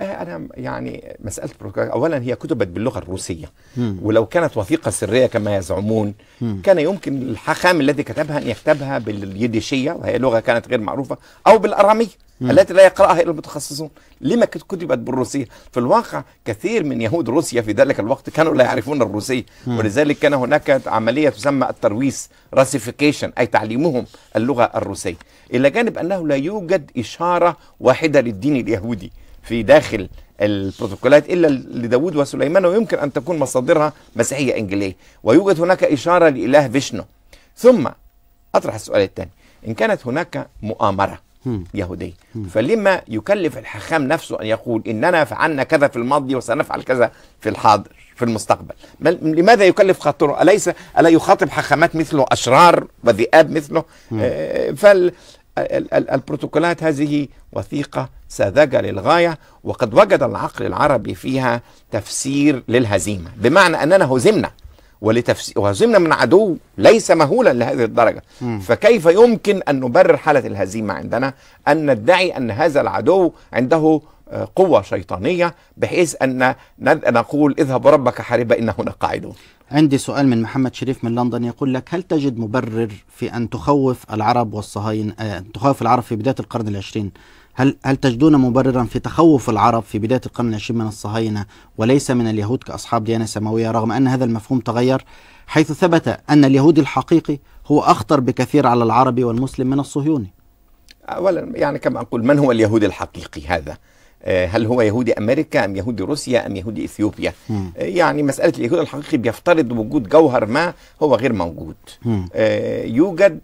آه، انا يعني مساله بروباغندا اولا هي كتبت باللغه الروسيه مم. ولو كانت وثيقه سريه كما يزعمون مم. كان يمكن الحاخام الذي كتبها ان يكتبها باليديشيه وهي لغه كانت غير معروفه او بالاراميه التي لا يقراها الا المتخصصون لما كتبت بالروسيه في الواقع كثير من يهود روسيا في ذلك الوقت كانوا لا يعرفون الروسيه ولذلك كان هناك عمليه تسمى الترويس راسيفيكيشن اي تعليمهم اللغه الروسيه الى جانب انه لا يوجد اشاره واحده للدين اليهودي في داخل البروتوكولات الا لداود وسليمان ويمكن ان تكون مصادرها مسيحيه انجيليه ويوجد هناك اشاره لاله فيشنو ثم اطرح السؤال الثاني ان كانت هناك مؤامره يهوديه فلما يكلف الحاخام نفسه ان يقول اننا فعلنا كذا في الماضي وسنفعل كذا في الحاضر في المستقبل لماذا يكلف خاطره أليس ألا يخاطب حاخامات مثله أشرار وذئاب مثله آه، فال البروتوكولات هذه وثيقة ساذجة للغاية وقد وجد العقل العربي فيها تفسير للهزيمة بمعنى أننا هزمنا وهزمنا من عدو ليس مهولا لهذه الدرجة م. فكيف يمكن أن نبرر حالة الهزيمة عندنا أن ندعي أن هذا العدو عنده قوة شيطانية بحيث أن نقول اذهب ربك حاربة هنا قاعدون عندي سؤال من محمد شريف من لندن يقول لك هل تجد مبرر في أن تخوف العرب والصهاينة آه، أن تخوف العرب في بداية القرن العشرين هل هل تجدون مبررا في تخوف العرب في بداية القرن العشرين من الصهاينة وليس من اليهود كأصحاب ديانة سماوية رغم أن هذا المفهوم تغير حيث ثبت أن اليهودي الحقيقي هو أخطر بكثير على العربي والمسلم من الصهيوني أولا يعني كما أقول من هو اليهودي الحقيقي هذا؟ آه، هل هو يهودي امريكا ام يهودي روسيا ام يهودي اثيوبيا آه، يعني مساله اليهود الحقيقي بيفترض وجود جوهر ما هو غير موجود آه، يوجد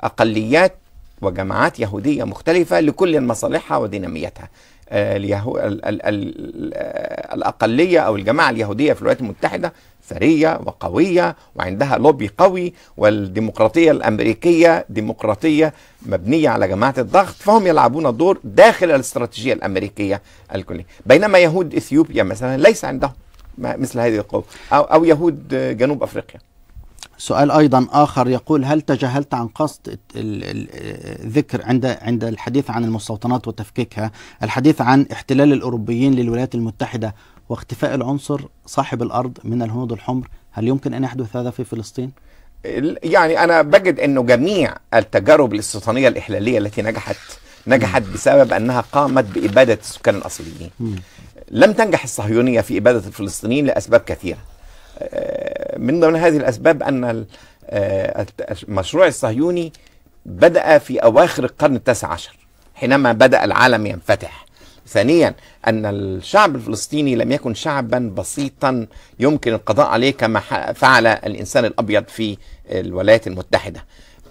اقليات وجماعات يهوديه مختلفه لكل مصالحها وديناميتها اليهو... ال... ال... ال... الأقلية أو الجماعة اليهودية في الولايات المتحدة ثريه وقويه وعندها لوبي قوي والديمقراطيه الامريكيه ديمقراطيه مبنيه على جماعه الضغط فهم يلعبون دور داخل الاستراتيجيه الامريكيه الكليه بينما يهود اثيوبيا مثلا ليس عندهم مثل هذه القوه او او يهود جنوب افريقيا سؤال ايضا اخر يقول هل تجاهلت عن قصد ذكر عند عند الحديث عن المستوطنات وتفكيكها الحديث عن احتلال الاوروبيين للولايات المتحده واختفاء العنصر صاحب الارض من الهنود الحمر هل يمكن ان يحدث هذا في فلسطين يعني انا بجد انه جميع التجارب الاستيطانيه الاحلاليه التي نجحت نجحت بسبب انها قامت باباده السكان الاصليين لم تنجح الصهيونيه في اباده الفلسطينيين لاسباب كثيره آه، من ضمن هذه الاسباب ان آه، المشروع الصهيوني بدا في اواخر القرن التاسع عشر حينما بدا العالم ينفتح ثانيا أن الشعب الفلسطيني لم يكن شعبا بسيطا يمكن القضاء عليه كما فعل الإنسان الأبيض في الولايات المتحدة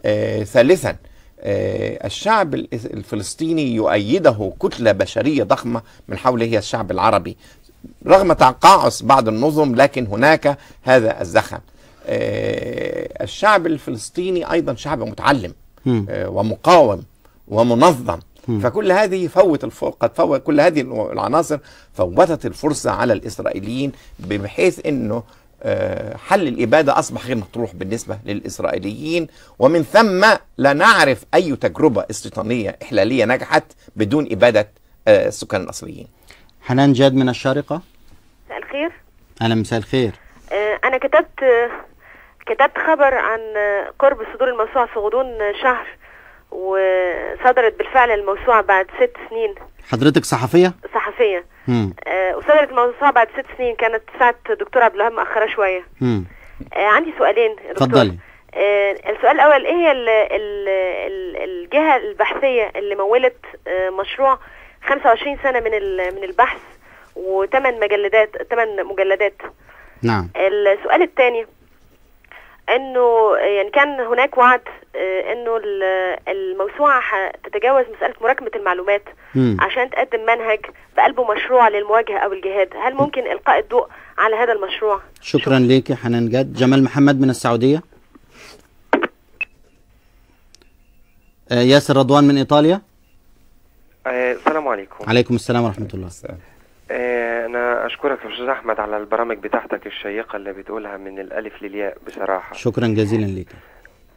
آه، ثالثا آه، الشعب الفلسطيني يؤيده كتلة بشرية ضخمة من حوله هي الشعب العربي رغم تقاعس بعض النظم لكن هناك هذا الزخم آه، الشعب الفلسطيني أيضا شعب متعلم ومقاوم ومنظم فكل هذه فوت الفرق قد فوت كل هذه العناصر فوتت الفرصه على الاسرائيليين بحيث انه آه، حل الإبادة أصبح غير مطروح بالنسبة للإسرائيليين ومن ثم لا نعرف أي تجربة استيطانية إحلالية نجحت بدون إبادة آه، السكان الأصليين حنان جاد من الشارقة مساء الخير أهلا مساء الخير آه، أنا كتبت كتبت خبر عن قرب صدور الموسوعة في غضون شهر وصدرت بالفعل الموسوعة بعد ست سنين حضرتك صحفية؟ صحفية آه وصدرت الموسوعة بعد ست سنين كانت ساعة دكتور عبد الوهاب مأخرة شوية آه عندي سؤالين اتفضلي آه السؤال الأول إيه هي الجهة البحثية اللي مولت آه مشروع 25 سنة من من البحث وثمان مجلدات ثمان مجلدات نعم السؤال الثاني انه يعني كان هناك وعد آه، انه الموسوعه تتجاوز مساله مراكمه المعلومات م. عشان تقدم منهج بقلبه مشروع للمواجهه او الجهاد، هل ممكن القاء الضوء على هذا المشروع؟ شكرا, شكرا. ليكي حنان جد، جمال محمد من السعوديه. آه، ياسر رضوان من ايطاليا. آه، السلام عليكم. عليكم السلام ورحمه الله. السلام. آه، أنا أشكرك يا أستاذ أحمد على البرامج بتاعتك الشيقة اللي بتقولها من الألف للياء بصراحة شكرا جزيلا ليك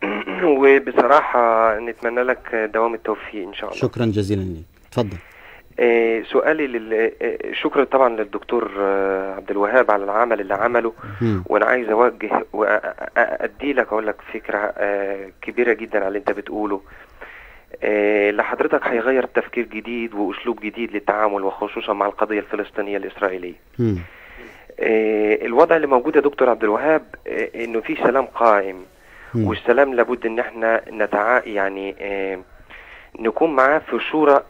وبصراحة نتمنى لك دوام التوفيق إن شاء الله شكرا جزيلا ليك اتفضل آه، سؤالي لل... آه، شكرا طبعا للدكتور عبد الوهاب على العمل اللي عمله م. وانا عايز اوجه وادي لك اقول لك فكره كبيره جدا على اللي انت بتقوله اللي آه، حضرتك هيغير تفكير جديد واسلوب جديد للتعامل وخصوصا مع القضيه الفلسطينيه الاسرائيليه. آه، الوضع اللي موجود يا دكتور عبد الوهاب آه، انه في سلام قائم م. والسلام لابد ان احنا نتعا يعني نكون معاه في صوره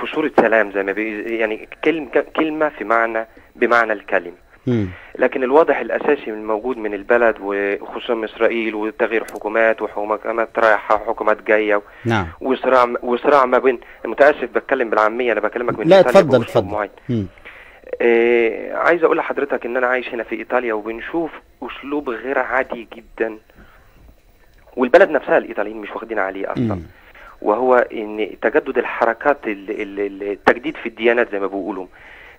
في صوره سلام زي ما بي يعني كلمه كلمه في معنى بمعنى الكلمه. لكن الواضح الاساسي الموجود من البلد وخصوصا اسرائيل وتغيير حكومات وحكومات رايحه وحكومات جايه نعم وصراع وصراع ما بين متاسف بتكلم بالعاميه انا بكلمك من لا اتفضل اتفضل إيه عايز اقول لحضرتك ان انا عايش هنا في ايطاليا وبنشوف اسلوب غير عادي جدا والبلد نفسها الايطاليين مش واخدين عليه اصلا مم. وهو ان تجدد الحركات التجديد في الديانات زي ما بيقولوا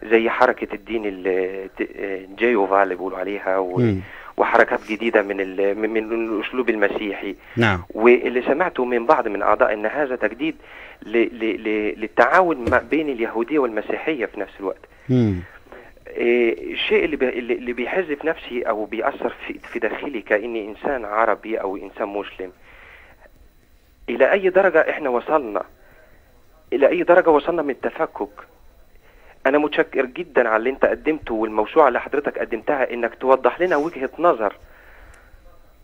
زي حركه الدين الجيوفا آه، اللي بيقولوا عليها وحركات جديدة من من الأسلوب المسيحي نعم واللي سمعته من بعض من أعضاء أن هذا تجديد للتعاون بين اليهودية والمسيحية في نفس الوقت آه، الشيء اللي اللي بيحز في نفسي او بيأثر في داخلي كاني انسان عربي او انسان مسلم الى اي درجه احنا وصلنا الى اي درجه وصلنا من التفكك انا متشكر جدا على اللي انت قدمته والموسوعه اللي حضرتك قدمتها انك توضح لنا وجهه نظر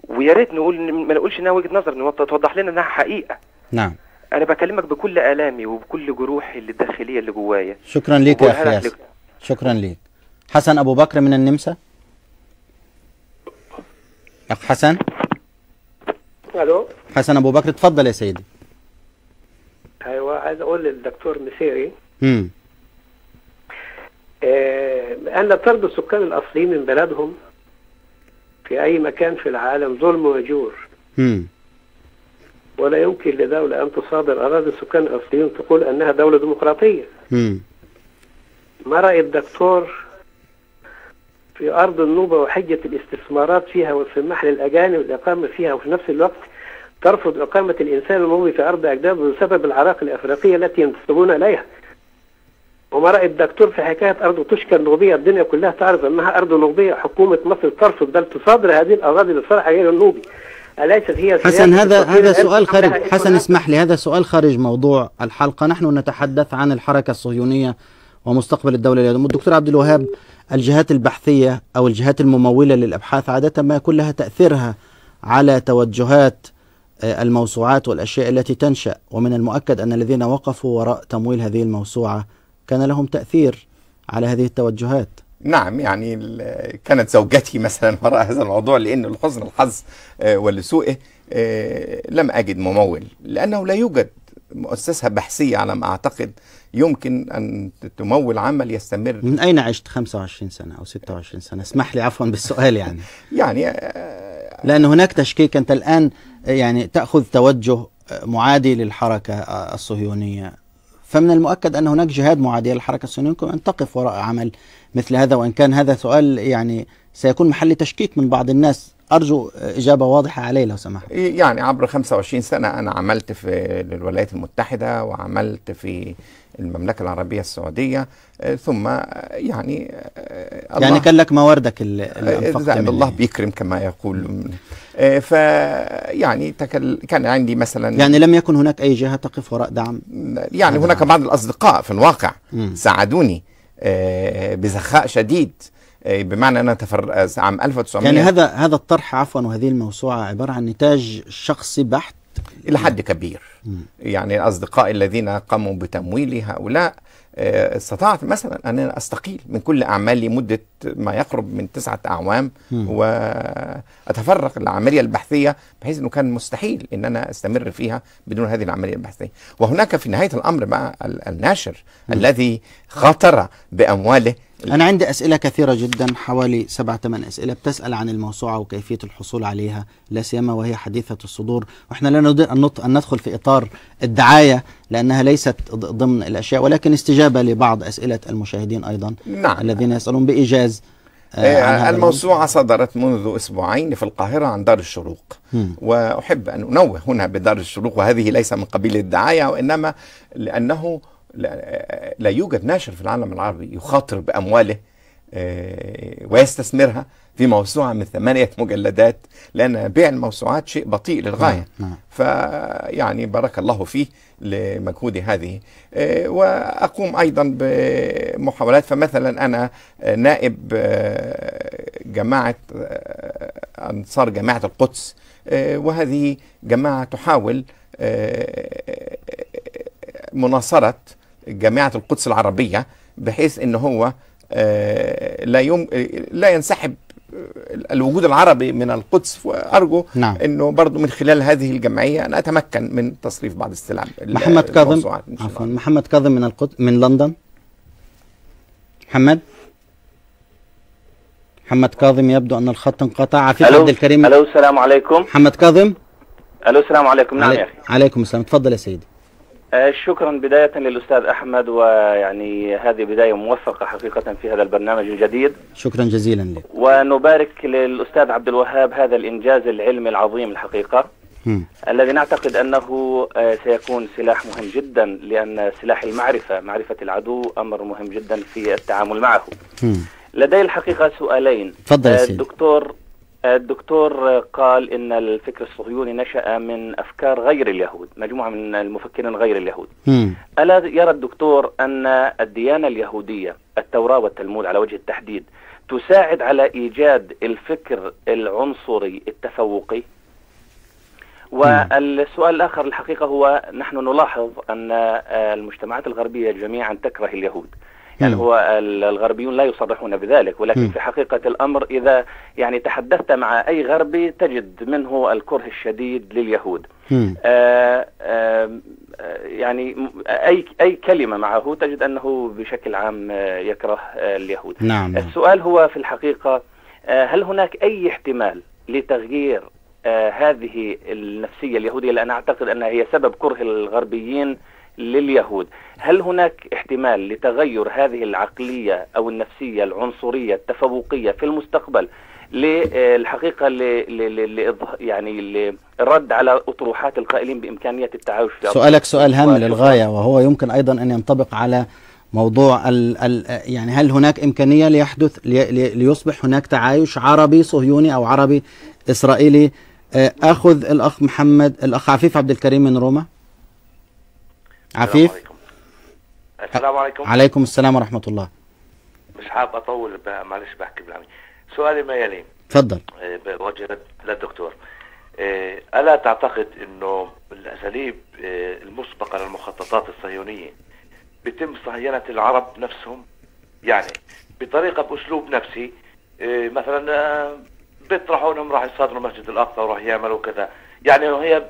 ويا ريت نقول ما نقولش انها وجهه نظر نوضح توضح لنا انها حقيقه نعم انا بكلمك بكل الامي وبكل جروحي اللي الداخليه اللي جوايا شكرا ليك يا اخي ياسر شكرا ليك حسن ابو بكر من النمسا اخ حسن الو حسن ابو بكر اتفضل يا سيدي ايوه عايز اقول للدكتور مسيري امم آه، أن طرد السكان الأصليين من بلدهم في أي مكان في العالم ظلم وجور ولا يمكن لدولة أن تصادر أراضي السكان الأصليين تقول أنها دولة ديمقراطية ما رأي الدكتور في أرض النوبة وحجة الاستثمارات فيها والسماح للأجانب الإقامة فيها وفي نفس الوقت ترفض إقامة الإنسان المومي في أرض أجداده بسبب العراق الأفريقية التي ينتسبون إليها راي الدكتور في حكايه ارض تشكى النوبيه الدنيا كلها تعرف انها ارض نوبيه حكومه مصر ترفض بل تصادر هذه الاراضي لصالح غير النوبي أليست هي حسن هذا هذا سؤال خارج حسن اسمح لي هذا سؤال خارج موضوع الحلقه نحن نتحدث عن الحركه الصهيونيه ومستقبل الدوله اليوم الدكتور عبد الوهاب الجهات البحثيه او الجهات المموله للابحاث عاده ما يكون لها تاثيرها على توجهات آه، الموسوعات والاشياء التي تنشا ومن المؤكد ان الذين وقفوا وراء تمويل هذه الموسوعه كان لهم تأثير على هذه التوجهات نعم يعني كانت زوجتي مثلا وراء هذا الموضوع لأن لحسن الحظ آه، ولسوءه آه، لم أجد ممول لأنه لا يوجد مؤسسة بحثية على ما أعتقد يمكن أن تمول عمل يستمر من أين عشت 25 سنة أو 26 سنة اسمح لي عفوا بالسؤال يعني يعني آه، لأن هناك تشكيك أنت الآن يعني تأخذ توجه معادي للحركة الصهيونية فمن المؤكد أن هناك جهاد معادية للحركة الصهيونية يمكن أن تقف وراء عمل مثل هذا وإن كان هذا سؤال يعني سيكون محل تشكيك من بعض الناس أرجو إجابة واضحة عليه لو سمحت يعني عبر 25 سنة أنا عملت في الولايات المتحدة وعملت في المملكه العربيه السعوديه آه، ثم آه، يعني آه، الله يعني كان لك مواردك اللي الله يعني. بيكرم كما يقول ف يعني تكل كان عندي مثلا يعني لم يكن هناك اي جهه تقف وراء دعم يعني هناك نعم. بعض الاصدقاء في الواقع م. ساعدوني بسخاء شديد بمعنى انا تفر عام 1900 يعني هذا هذا الطرح عفوا وهذه الموسوعه عباره عن نتاج شخصي بحت الى حد كبير يعني اصدقائي الذين قاموا بتمويلي هؤلاء آه، استطعت مثلا ان انا استقيل من كل اعمالي مده ما يقرب من تسعه اعوام واتفرق العمليه البحثيه بحيث انه كان مستحيل ان انا استمر فيها بدون هذه العمليه البحثيه، وهناك في نهايه الامر بقى الناشر الذي خاطر بامواله انا عندي اسئله كثيره جدا حوالي سبعة ثمان اسئله بتسال عن الموسوعه وكيفيه الحصول عليها لا سيما وهي حديثه الصدور واحنا لا نريد ان ندخل في اطار الدعايه لانها ليست ضمن الاشياء ولكن استجابه لبعض اسئله المشاهدين ايضا نعم. الذين يسالون بايجاز آه إيه، الموسوعة صدرت منذ أسبوعين في القاهرة عن دار الشروق وأحب أن أنوه هنا بدار الشروق وهذه ليس من قبيل الدعاية وإنما لأنه لا, لا يوجد ناشر في العالم العربي يخاطر بأمواله آه، ويستثمرها في موسوعة من ثمانية مجلدات لأن بيع الموسوعات شيء بطيء للغاية نعم، نعم. فيعني بارك الله فيه لمجهود هذه آه، وأقوم أيضا بمحاولات فمثلا أنا نائب آه، جماعة أنصار جماعة القدس وهذه جماعة تحاول مناصرة جامعه القدس العربيه بحيث ان هو آه، لا يم... لا ينسحب آه، الوجود العربي من القدس وارجو نعم. انه برضه من خلال هذه الجمعيه انا اتمكن من تصريف بعض السلع محمد كاظم عفوا محمد كاظم من القدس من لندن محمد محمد كاظم يبدو ان الخط انقطع عفيف عبد الكريم الو السلام عليكم محمد كاظم الو السلام عليكم نعم يا اخي عليكم السلام تفضل يا سيدي آه، شكرا بداية للأستاذ أحمد ويعني هذه بداية موفقة حقيقة في هذا البرنامج الجديد شكرا جزيلا لك ونبارك للأستاذ عبد الوهاب هذا الإنجاز العلمي العظيم الحقيقة م. الذي نعتقد أنه آه، سيكون سلاح مهم جدا لأن سلاح المعرفة معرفة العدو أمر مهم جدا في التعامل معه م. لدي الحقيقة سؤالين تفضل الدكتور الدكتور قال ان الفكر الصهيوني نشا من افكار غير اليهود، مجموعه من المفكرين غير اليهود. م. الا يرى الدكتور ان الديانه اليهوديه، التوراه والتلمود على وجه التحديد، تساعد على ايجاد الفكر العنصري التفوقي؟ والسؤال الاخر الحقيقه هو نحن نلاحظ ان المجتمعات الغربيه جميعا تكره اليهود. يعني هو الغربيون لا يصرحون بذلك ولكن م. في حقيقة الأمر إذا يعني تحدثت مع أي غربي تجد منه الكره الشديد لليهود آه آه يعني أي أي كلمة معه تجد أنه بشكل عام يكره اليهود نعم. نعم. السؤال هو في الحقيقة آه، هل هناك أي احتمال لتغيير آه، هذه النفسية اليهودية لأن أعتقد أنها هي سبب كره الغربيين لليهود هل هناك احتمال لتغير هذه العقلية أو النفسية العنصرية التفوقية في المستقبل للحقيقة يعني الرد على أطروحات القائلين بإمكانية التعايش في سؤالك سؤال هام للغاية وهو يمكن أيضا أن ينطبق على موضوع ال الـ يعني هل هناك إمكانية ليحدث لي ليصبح هناك تعايش عربي صهيوني أو عربي إسرائيلي آه، أخذ الأخ محمد الأخ عفيف عبد الكريم من روما عفيف السلام عليكم عليكم السلام ورحمه الله مش حاب اطول معلش بحكي بالعامي سؤالي ما يلي تفضل إيه، بوجه للدكتور إيه، الا تعتقد انه الاساليب إيه، المسبقه للمخططات الصهيونيه بتم صهينه العرب نفسهم يعني بطريقه باسلوب نفسي مثلا آه، بيطرحوا انهم راح يصادروا المسجد الاقصى وراح يعملوا كذا يعني هي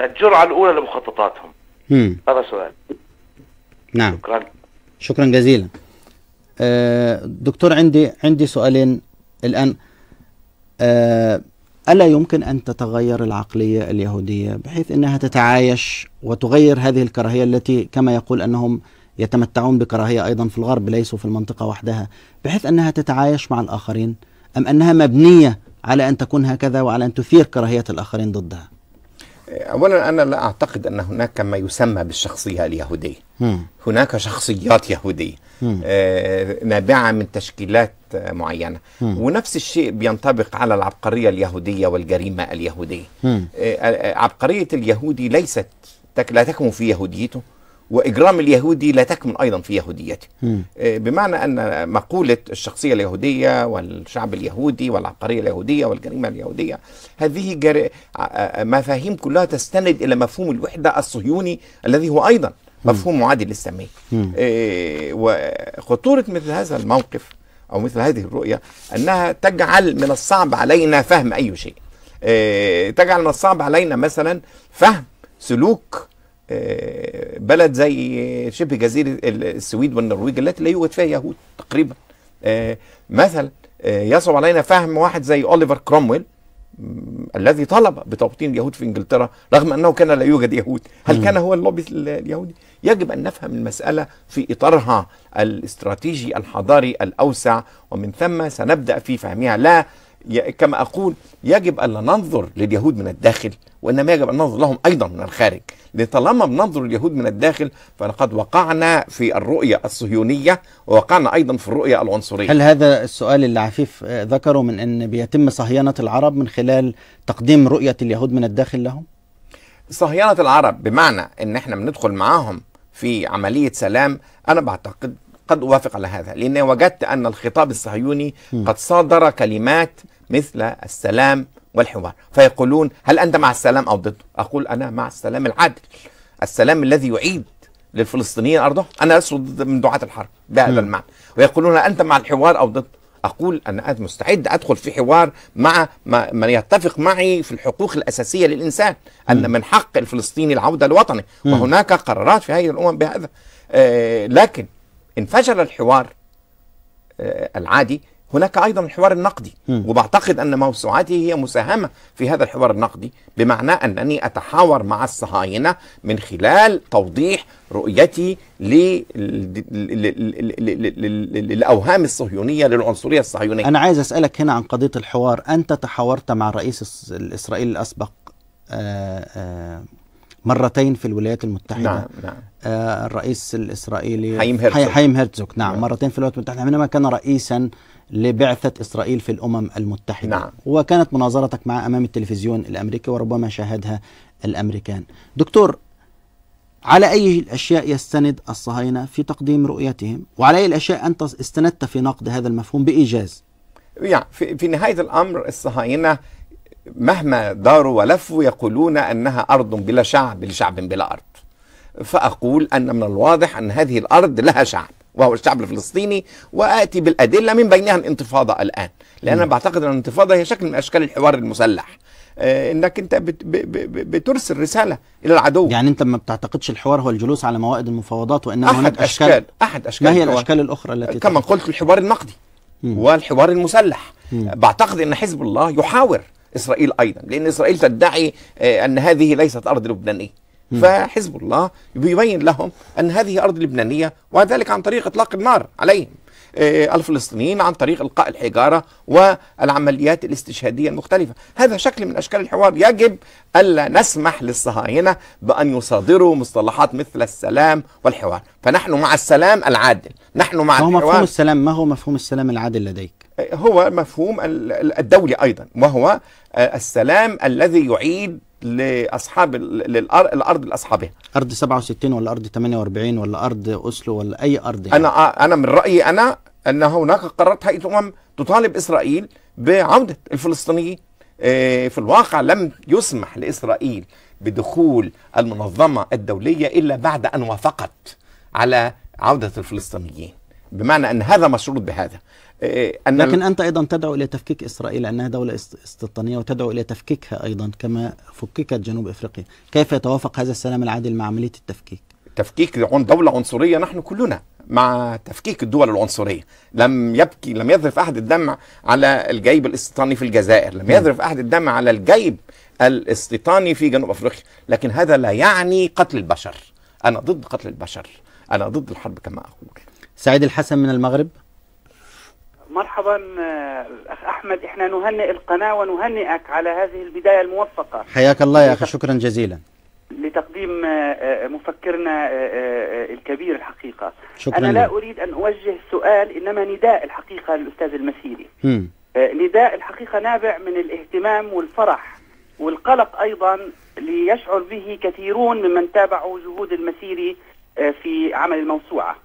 الجرعه الاولى لمخططاتهم هذا سؤال نعم شكرا شكرا جزيلا آه، دكتور عندي عندي سؤالين الآن آه، ألا يمكن أن تتغير العقلية اليهودية بحيث أنها تتعايش وتغير هذه الكراهية التي كما يقول أنهم يتمتعون بكراهية أيضا في الغرب ليسوا في المنطقة وحدها بحيث أنها تتعايش مع الآخرين أم أنها مبنية على أن تكون هكذا وعلى أن تثير كراهية الآخرين ضدها اولا انا لا اعتقد ان هناك ما يسمى بالشخصيه اليهوديه هناك شخصيات يهوديه آه، نابعه من تشكيلات آه، معينه ونفس الشيء بينطبق على العبقريه اليهوديه والجريمه اليهوديه آه، عبقريه اليهودي ليست لا تكمن في يهوديته واجرام اليهودي لا تكمن ايضا في يهوديته آه، بمعنى ان مقوله الشخصيه اليهوديه والشعب اليهودي والعبقريه اليهوديه والجريمه اليهوديه هذه جر... آه، آه، مفاهيم كلها تستند الى مفهوم الوحده الصهيوني الذي هو ايضا مفهوم معادي للساميه وخطوره مثل هذا الموقف او مثل هذه الرؤيه انها تجعل من الصعب علينا فهم اي شيء تجعل من الصعب علينا مثلا فهم سلوك آه، بلد زي شبه جزيرة السويد والنرويج التي لا يوجد فيها يهود تقريبا آه، مثلا آه، يصعب علينا فهم واحد زي أوليفر كرومويل الذي طلب بتوطين اليهود في انجلترا رغم انه كان لا يوجد يهود، هل كان هو اللوبي اليهودي؟ يجب ان نفهم المساله في اطارها الاستراتيجي الحضاري الاوسع ومن ثم سنبدا في فهمها لا كما أقول يجب أن ننظر لليهود من الداخل وإنما يجب أن ننظر لهم أيضا من الخارج لطالما بننظر لليهود من الداخل فلقد وقعنا في الرؤية الصهيونية ووقعنا أيضا في الرؤية العنصرية هل هذا السؤال اللي عفيف آه، ذكره من أن بيتم صهيانة العرب من خلال تقديم رؤية اليهود من الداخل لهم؟ صهيانة العرب بمعنى أن احنا بندخل معاهم في عملية سلام أنا بعتقد قد أوافق على هذا لأن وجدت أن الخطاب الصهيوني قد صادر كلمات مثل السلام والحوار فيقولون هل أنت مع السلام أو ضده أقول أنا مع السلام العادل السلام الذي يعيد للفلسطينيين أرضهم أنا لست من دعاة الحرب بهذا المعنى نعم. ويقولون هل أنت مع الحوار أو ضده اقول انا مستعد ادخل في حوار مع من يتفق معي في الحقوق الاساسيه للانسان ان من حق الفلسطيني العوده لوطنه وهناك قرارات في هذه الامم بهذا آه، لكن انفجر الحوار آه، العادي هناك ايضا الحوار النقدي م. وبعتقد ان موسوعتي هي مساهمه في هذا الحوار النقدي بمعنى انني اتحاور مع الصهاينه من خلال توضيح رؤيتي للاوهام الصهيونيه للعنصريه الصهيونيه انا عايز اسالك هنا عن قضيه الحوار انت تحاورت مع الرئيس الاسرائيلي الاسبق آه، آه، مرتين في الولايات المتحدة نعم نعم آه الرئيس الإسرائيلي حيم هرتزوج حيم هرتزوج نعم, نعم مرتين في الولايات المتحدة حينما كان رئيسا لبعثة إسرائيل في الأمم المتحدة نعم. وكانت مناظرتك معه أمام التلفزيون الأمريكي وربما شاهدها الأمريكان دكتور على أي الأشياء يستند الصهاينة في تقديم رؤيتهم وعلى أي الأشياء أنت استندت في نقد هذا المفهوم بإيجاز يعني في نهاية الأمر الصهاينة مهما داروا ولفوا يقولون انها ارض بلا شعب لشعب بلا ارض فاقول ان من الواضح ان هذه الارض لها شعب وهو الشعب الفلسطيني واتي بالادله من بينها الانتفاضه الان لان انا بعتقد ان الانتفاضه هي شكل من اشكال الحوار المسلح آه، انك انت بت بترسل رساله الى العدو يعني انت ما بتعتقدش الحوار هو الجلوس على موائد المفاوضات وانما هناك اشكال, أشكال احد اشكال ما هي الاشكال الاخرى التي كما قلت الحوار النقدي والحوار المسلح مم. بعتقد ان حزب الله يحاور اسرائيل ايضا لان اسرائيل تدعي آه، ان هذه ليست ارض لبنانيه فحزب الله بيبين لهم ان هذه ارض لبنانيه وذلك عن طريق اطلاق النار عليهم آه، الفلسطينيين عن طريق القاء الحجاره والعمليات الاستشهاديه المختلفه، هذا شكل من اشكال الحوار، يجب الا نسمح للصهاينه بان يصادروا مصطلحات مثل السلام والحوار، فنحن مع السلام العادل، نحن مع ما هو الحوار مفهوم السلام ما هو مفهوم السلام العادل لديك؟ هو مفهوم الدولي ايضا وهو آه، السلام الذي يعيد لاصحاب الارض لاصحابها ارض 67 ولا ارض 48 ولا ارض اسلو ولا اي ارض يعني. انا آه، انا من رايي انا ان هناك قررت هيئه الامم تطالب اسرائيل بعوده الفلسطينيين آه، في الواقع لم يسمح لاسرائيل بدخول المنظمه الدوليه الا بعد ان وافقت على عوده الفلسطينيين بمعنى ان هذا مشروط بهذا إيه، أن لكن أنت أيضا تدعو إلى تفكيك إسرائيل لأنها دولة استيطانية وتدعو إلى تفكيكها أيضا كما فككت جنوب إفريقيا كيف يتوافق هذا السلام العادل مع عملية التفكيك؟ تفكيك دولة عنصرية نحن كلنا مع تفكيك الدول العنصرية لم يبكي لم يذرف أحد الدمع على الجيب الاستيطاني في الجزائر لم نعم. يذرف أحد الدمع على الجيب الاستيطاني في جنوب أفريقيا لكن هذا لا يعني قتل البشر أنا ضد قتل البشر أنا ضد الحرب كما أقول سعيد الحسن من المغرب مرحبا اخ آه، احمد احنا نهنئ القناه ونهنئك على هذه البدايه الموفقه حياك الله يا اخي شكرا جزيلا لتقديم آه، آه، مفكرنا الكبير الحقيقه شكرا انا لا اريد ان اوجه سؤال انما نداء الحقيقه للاستاذ المسيري نداء الحقيقه نابع من الاهتمام والفرح والقلق ايضا ليشعر به كثيرون ممن تابعوا جهود المسيري آه، في عمل الموسوعة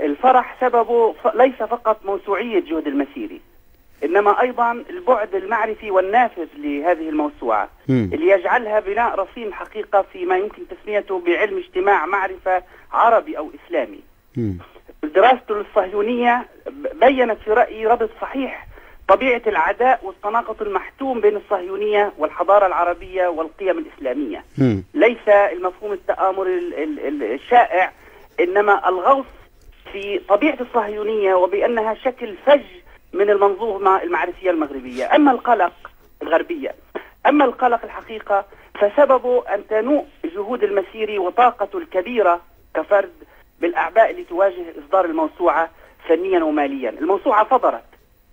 الفرح سببه ليس فقط موسوعية جهد المسيري إنما أيضا البعد المعرفي والنافذ لهذه الموسوعة اللي يجعلها بناء رصين حقيقة فيما يمكن تسميته بعلم اجتماع معرفة عربي أو إسلامي دراسته للصهيونية بيّنت في رأيي ربط صحيح طبيعة العداء والتناقض المحتوم بين الصهيونية والحضارة العربية والقيم الإسلامية ليس المفهوم التآمر الشائع إنما الغوص في طبيعة الصهيونية وبأنها شكل فج من المنظومة المعرفية المغربية أما القلق الغربية أما القلق الحقيقة فسببه أن تنوء جهود المسيري وطاقته الكبيرة كفرد بالأعباء اللي تواجه إصدار الموسوعة فنيا وماليا الموسوعة فضرت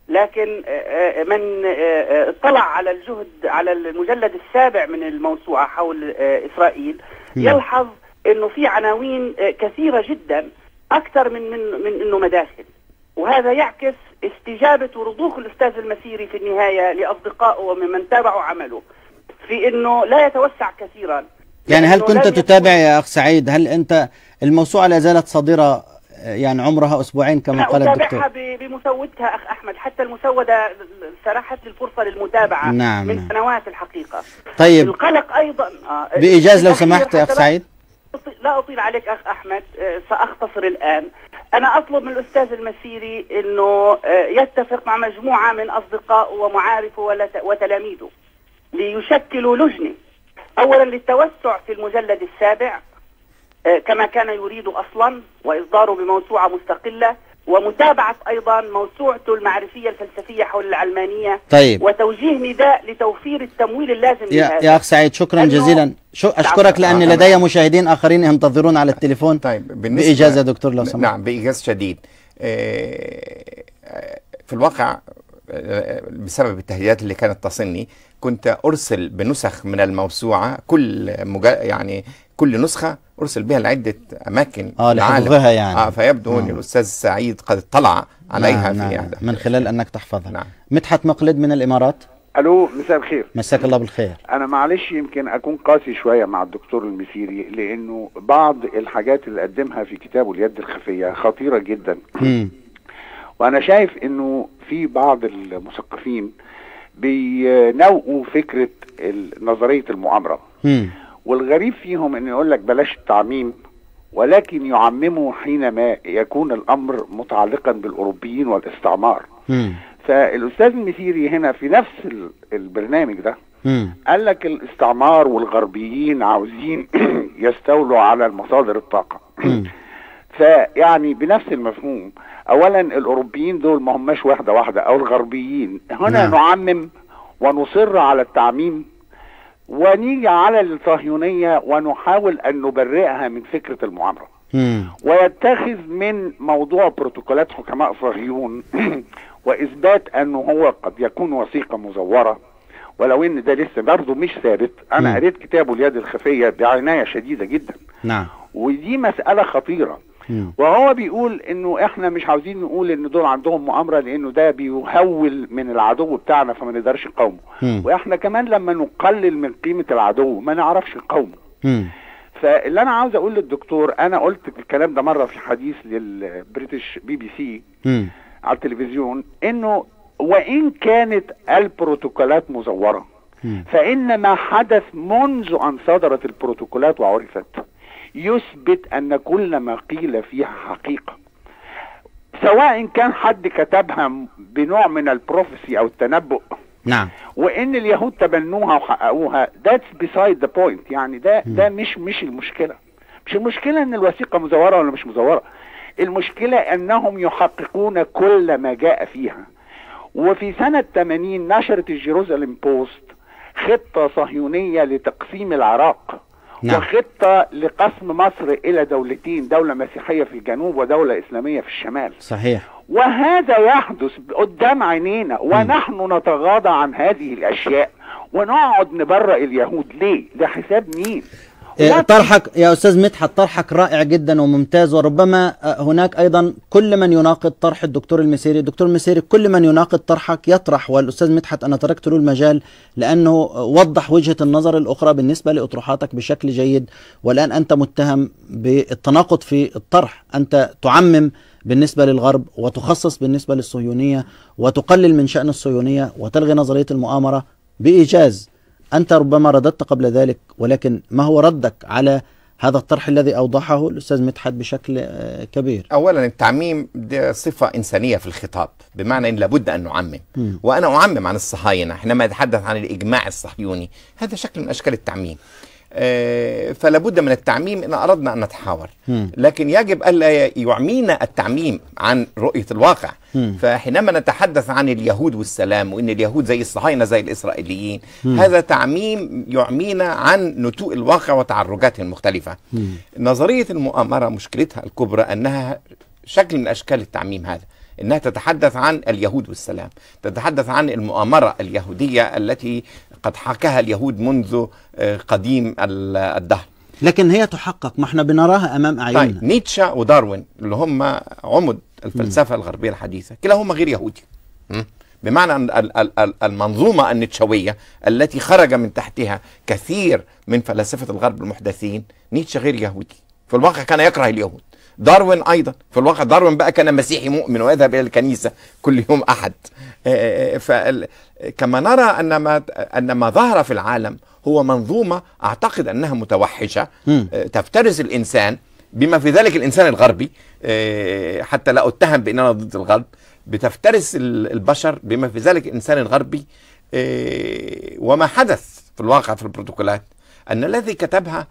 لكن آه، آه، من آه، اطلع على الجهد على المجلد السابع من الموسوعة حول إسرائيل نعم. يلحظ أنه في عناوين كثيرة جدا أكثر من, من, من أنه مداخل وهذا يعكس استجابة ورضوخ الأستاذ المسيري في النهاية لأصدقائه وممن تابعوا عمله في أنه لا يتوسع كثيرا يعني هل كنت تتابع يا أخ سعيد هل أنت الموسوعة لا زالت صادرة يعني عمرها اسبوعين كما قال الدكتور اتابعها بمسودتها اخ احمد حتى المسوده سرحت لي الفرصه للمتابعه نعم،, نعم من سنوات الحقيقه طيب القلق ايضا آه بايجاز لو سمحت يا اخ سعيد لا اطيل عليك اخ احمد آه، ساختصر الان انا اطلب من الاستاذ المسيري انه آه، يتفق مع مجموعه من اصدقائه ومعارفه وتلاميذه ليشكلوا لجنه اولا للتوسع في المجلد السابع آه، كما كان يريد اصلا واصداره بموسوعه مستقله ومتابعه ايضا موسوعته المعرفيه الفلسفيه حول العلمانيه طيب وتوجيه نداء لتوفير التمويل اللازم يا, يا اخ سعيد شكرا جزيلا شو نعم. اشكرك لان نعم. لدي مشاهدين اخرين ينتظرون على التليفون طيب بالنسبة باجازه دكتور لو سمحت نعم باجازه شديد آه، في الواقع آه، بسبب التهديدات اللي كانت تصلني كنت ارسل بنسخ من الموسوعه كل يعني كل نسخه ارسل بها لعده اماكن اه لحفظها يعني اه فيبدو ان الاستاذ سعيد قد اطلع عليها نعم في نعم من خلال انك تحفظها نعم. مدحت مقلد من الامارات الو مساء الخير مساك الله بالخير انا معلش يمكن اكون قاسي شويه مع الدكتور المسيري لانه بعض الحاجات اللي قدمها في كتابه اليد الخفيه خطيره جدا مم. وانا شايف انه في بعض المثقفين بينوقوا فكره نظريه المؤامره مم. والغريب فيهم انه يقول لك بلاش التعميم ولكن يعمموا حينما يكون الامر متعلقا بالاوروبيين والاستعمار فالاستاذ المثيري هنا في نفس البرنامج ده قال لك الاستعمار والغربيين عاوزين يستولوا على مصادر الطاقه فيعني بنفس المفهوم اولا الاوروبيين دول ما هماش واحده واحده او الغربيين هنا نعم. نعمم ونصر على التعميم ونيجي على الصهيونية ونحاول أن نبرئها من فكرة المؤامرة ويتخذ من موضوع بروتوكولات حكماء صهيون وإثبات أنه هو قد يكون وثيقة مزورة ولو ان ده لسه برضه مش ثابت انا قريت كتابه اليد الخفيه بعنايه شديده جدا نعم ودي مساله خطيره وهو بيقول انه احنا مش عاوزين نقول ان دول عندهم مؤامره لانه ده بيهول من العدو بتاعنا فما نقدرش نقاومه واحنا كمان لما نقلل من قيمه العدو ما نعرفش نقاومه فاللي انا عاوز اقول للدكتور انا قلت الكلام ده مره في حديث للبريتش بي بي سي م. على التلفزيون انه وان كانت البروتوكولات مزوره فان ما حدث منذ ان صدرت البروتوكولات وعرفت يثبت أن كل ما قيل فيها حقيقة سواء كان حد كتبها بنوع من البروفيسي أو التنبؤ نعم وان اليهود تبنوها وحققوها ذاتس بيسايد ذا بوينت يعني ده ده مش مش المشكله مش المشكله ان الوثيقه مزوره ولا مش مزوره المشكله انهم يحققون كل ما جاء فيها وفي سنه 80 نشرت الجيروزاليم بوست خطه صهيونيه لتقسيم العراق نعم. وخطة لقسم مصر إلى دولتين دولة مسيحية في الجنوب ودولة إسلامية في الشمال صحيح وهذا يحدث قدام عينينا ونحن نتغاضى عن هذه الأشياء ونقعد نبرأ اليهود ليه ده حساب مين إيه، طرحك يا استاذ مدحت طرحك رائع جدا وممتاز وربما آه، هناك ايضا كل من يناقض طرح الدكتور المسيري الدكتور المسيري كل من يناقض طرحك يطرح والاستاذ مدحت انا تركت له المجال لانه وضح وجهه النظر الاخرى بالنسبه لاطروحاتك بشكل جيد والان انت متهم بالتناقض في الطرح انت تعمم بالنسبة للغرب وتخصص بالنسبة للصهيونية وتقلل من شأن الصهيونية وتلغي نظرية المؤامرة بإيجاز أنت ربما رددت قبل ذلك ولكن ما هو ردك على هذا الطرح الذي أوضحه الأستاذ مدحت بشكل آه، كبير أولا التعميم دي صفة إنسانية في الخطاب بمعنى أن لابد أن نعمم م. وأنا أعمم عن الصهاينة حينما أتحدث عن الإجماع الصهيوني هذا شكل من أشكال التعميم آه، فلا بد من التعميم إن أردنا أن نتحاور لكن يجب ألا يعمينا التعميم عن رؤية الواقع فحينما نتحدث عن اليهود والسلام وإن اليهود زي الصهاينة زي الإسرائيليين هذا تعميم يعمينا عن نتوء الواقع وتعرجاته المختلفة نظرية المؤامرة مشكلتها الكبرى أنها شكل من أشكال التعميم هذا انها تتحدث عن اليهود والسلام، تتحدث عن المؤامره اليهوديه التي قد حكاها اليهود منذ آه، قديم الدهر. لكن هي تحقق ما احنا بنراها امام طيب، اعيننا. طيب نيتشه وداروين اللي هم عمد الفلسفه م. الغربيه الحديثه، كلاهما غير يهودي. م. بمعنى أن المنظومة النيتشوية التي خرج من تحتها كثير من فلاسفة الغرب المحدثين نيتشه غير يهودي في الواقع كان يكره اليهود داروين ايضا في الواقع داروين بقى كان مسيحي مؤمن ويذهب الى الكنيسه كل يوم احد آه، آه، آه، فكما نرى ان ما ان ما ظهر في العالم هو منظومه اعتقد انها متوحشه تفترس الانسان بما في ذلك الانسان الغربي حتى لا اتهم انا ضد الغرب بتفترس البشر بما في ذلك الانسان الغربي وما حدث في الواقع في البروتوكولات ان الذي كتبها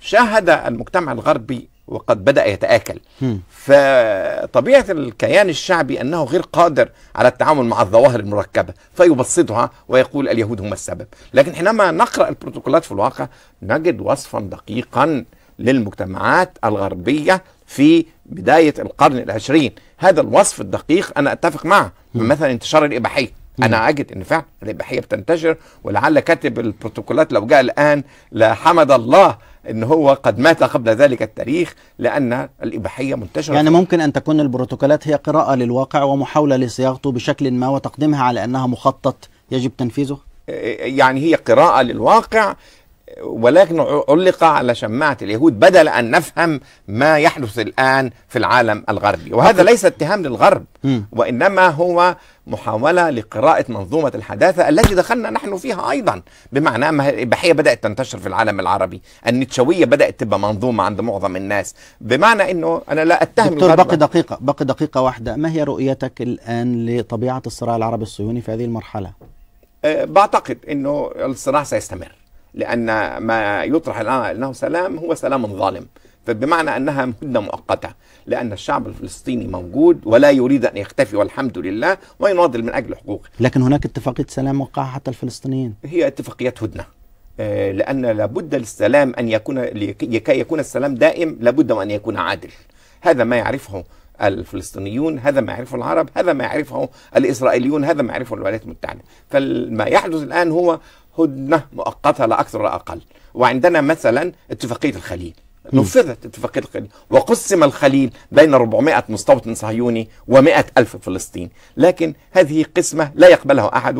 شاهد المجتمع الغربي وقد بدأ يتآكل م. فطبيعة الكيان الشعبي أنه غير قادر على التعامل مع الظواهر المركبة فيبسطها ويقول اليهود هم السبب لكن حينما نقرأ البروتوكولات في الواقع نجد وصفا دقيقا للمجتمعات الغربية في بداية القرن العشرين هذا الوصف الدقيق أنا أتفق معه مثلا انتشار الإباحية انا اجد ان فعلا الاباحيه بتنتشر ولعل كاتب البروتوكولات لو جاء الان لحمد الله ان هو قد مات قبل ذلك التاريخ لان الاباحيه منتشره يعني ممكن ان تكون البروتوكولات هي قراءه للواقع ومحاوله لصياغته بشكل ما وتقديمها على انها مخطط يجب تنفيذه يعني هي قراءه للواقع ولكن علق على شماعة اليهود بدل أن نفهم ما يحدث الآن في العالم الغربي وهذا ليس اتهام للغرب وإنما هو محاولة لقراءة منظومة الحداثة التي دخلنا نحن فيها أيضا بمعنى أما الإباحية بدأت تنتشر في العالم العربي النيتشوية بدأت تبقى منظومة عند معظم الناس بمعنى أنه أنا لا أتهم دكتور الغرب باقي دقيقة باقي دقيقة واحدة ما هي رؤيتك الآن لطبيعة الصراع العربي الصهيوني في هذه المرحلة؟ أه بعتقد أنه الصراع سيستمر لأن ما يطرح الآن أنه سلام هو سلام ظالم فبمعنى أنها هدنة مؤقتة لأن الشعب الفلسطيني موجود ولا يريد أن يختفي والحمد لله ويناضل من أجل حقوقه لكن هناك اتفاقية سلام وقعها حتى الفلسطينيين هي اتفاقيات هدنة آه، لأن لابد للسلام أن يكون لكي يكون السلام دائم لابد أن يكون عادل هذا ما يعرفه الفلسطينيون هذا ما يعرفه العرب هذا ما يعرفه الإسرائيليون هذا ما يعرفه الولايات المتحدة فما يحدث الآن هو هدنة مؤقتة لا أكثر ولا أقل وعندنا مثلا اتفاقية الخليل نفذت اتفاقية الخليل وقسم الخليل بين 400 مستوطن صهيوني و ألف فلسطيني لكن هذه قسمة لا يقبلها أحد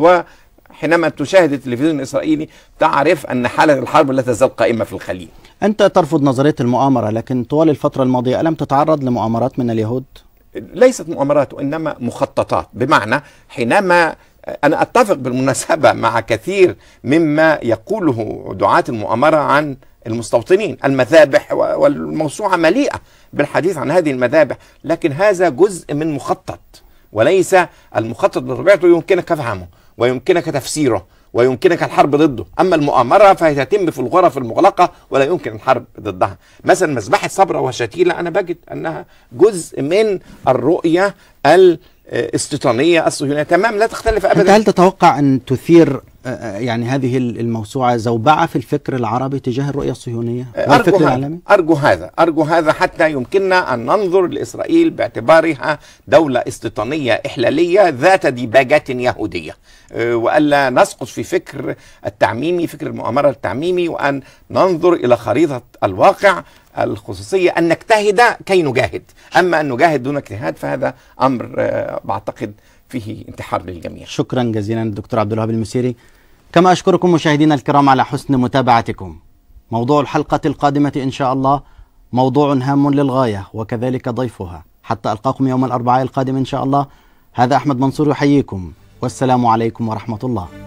وحينما تشاهد التلفزيون الإسرائيلي تعرف أن حالة الحرب لا تزال قائمة في الخليل أنت ترفض نظرية المؤامرة لكن طوال الفترة الماضية ألم تتعرض لمؤامرات من اليهود؟ ليست مؤامرات وإنما مخططات بمعنى حينما أنا أتفق بالمناسبة مع كثير مما يقوله دعاة المؤامرة عن المستوطنين المذابح والموسوعة مليئة بالحديث عن هذه المذابح لكن هذا جزء من مخطط وليس المخطط بطبيعته يمكنك فهمه ويمكنك تفسيره ويمكنك الحرب ضده أما المؤامرة فهي تتم في الغرف المغلقة ولا يمكن الحرب ضدها مثلا مذبحة صبرة وشتيلة أنا بجد أنها جزء من الرؤية ال استيطانيه الصهيونيه تمام لا تختلف ابدا هل تتوقع ان تثير آه، آه، يعني هذه الموسوعه زوبعه في الفكر العربي تجاه الرؤيه الصهيونيه والفكر العالمي؟ ارجو هذا، ارجو هذا حتى يمكننا ان ننظر لاسرائيل باعتبارها دوله استيطانيه احلاليه ذات ديباجات يهوديه، آه، والا نسقط في فكر التعميمي، فكر المؤامره التعميمي وان ننظر الى خريطه الواقع الخصوصية أن نجتهد كي نجاهد أما أن نجاهد دون اجتهاد فهذا أمر آه، بعتقد فيه انتحار للجميع شكرا جزيلا الدكتور عبد الوهاب المسيري كما أشكركم مشاهدينا الكرام على حسن متابعتكم موضوع الحلقة القادمة إن شاء الله موضوع هام للغاية وكذلك ضيفها حتى ألقاكم يوم الأربعاء القادم إن شاء الله هذا أحمد منصور يحييكم والسلام عليكم ورحمة الله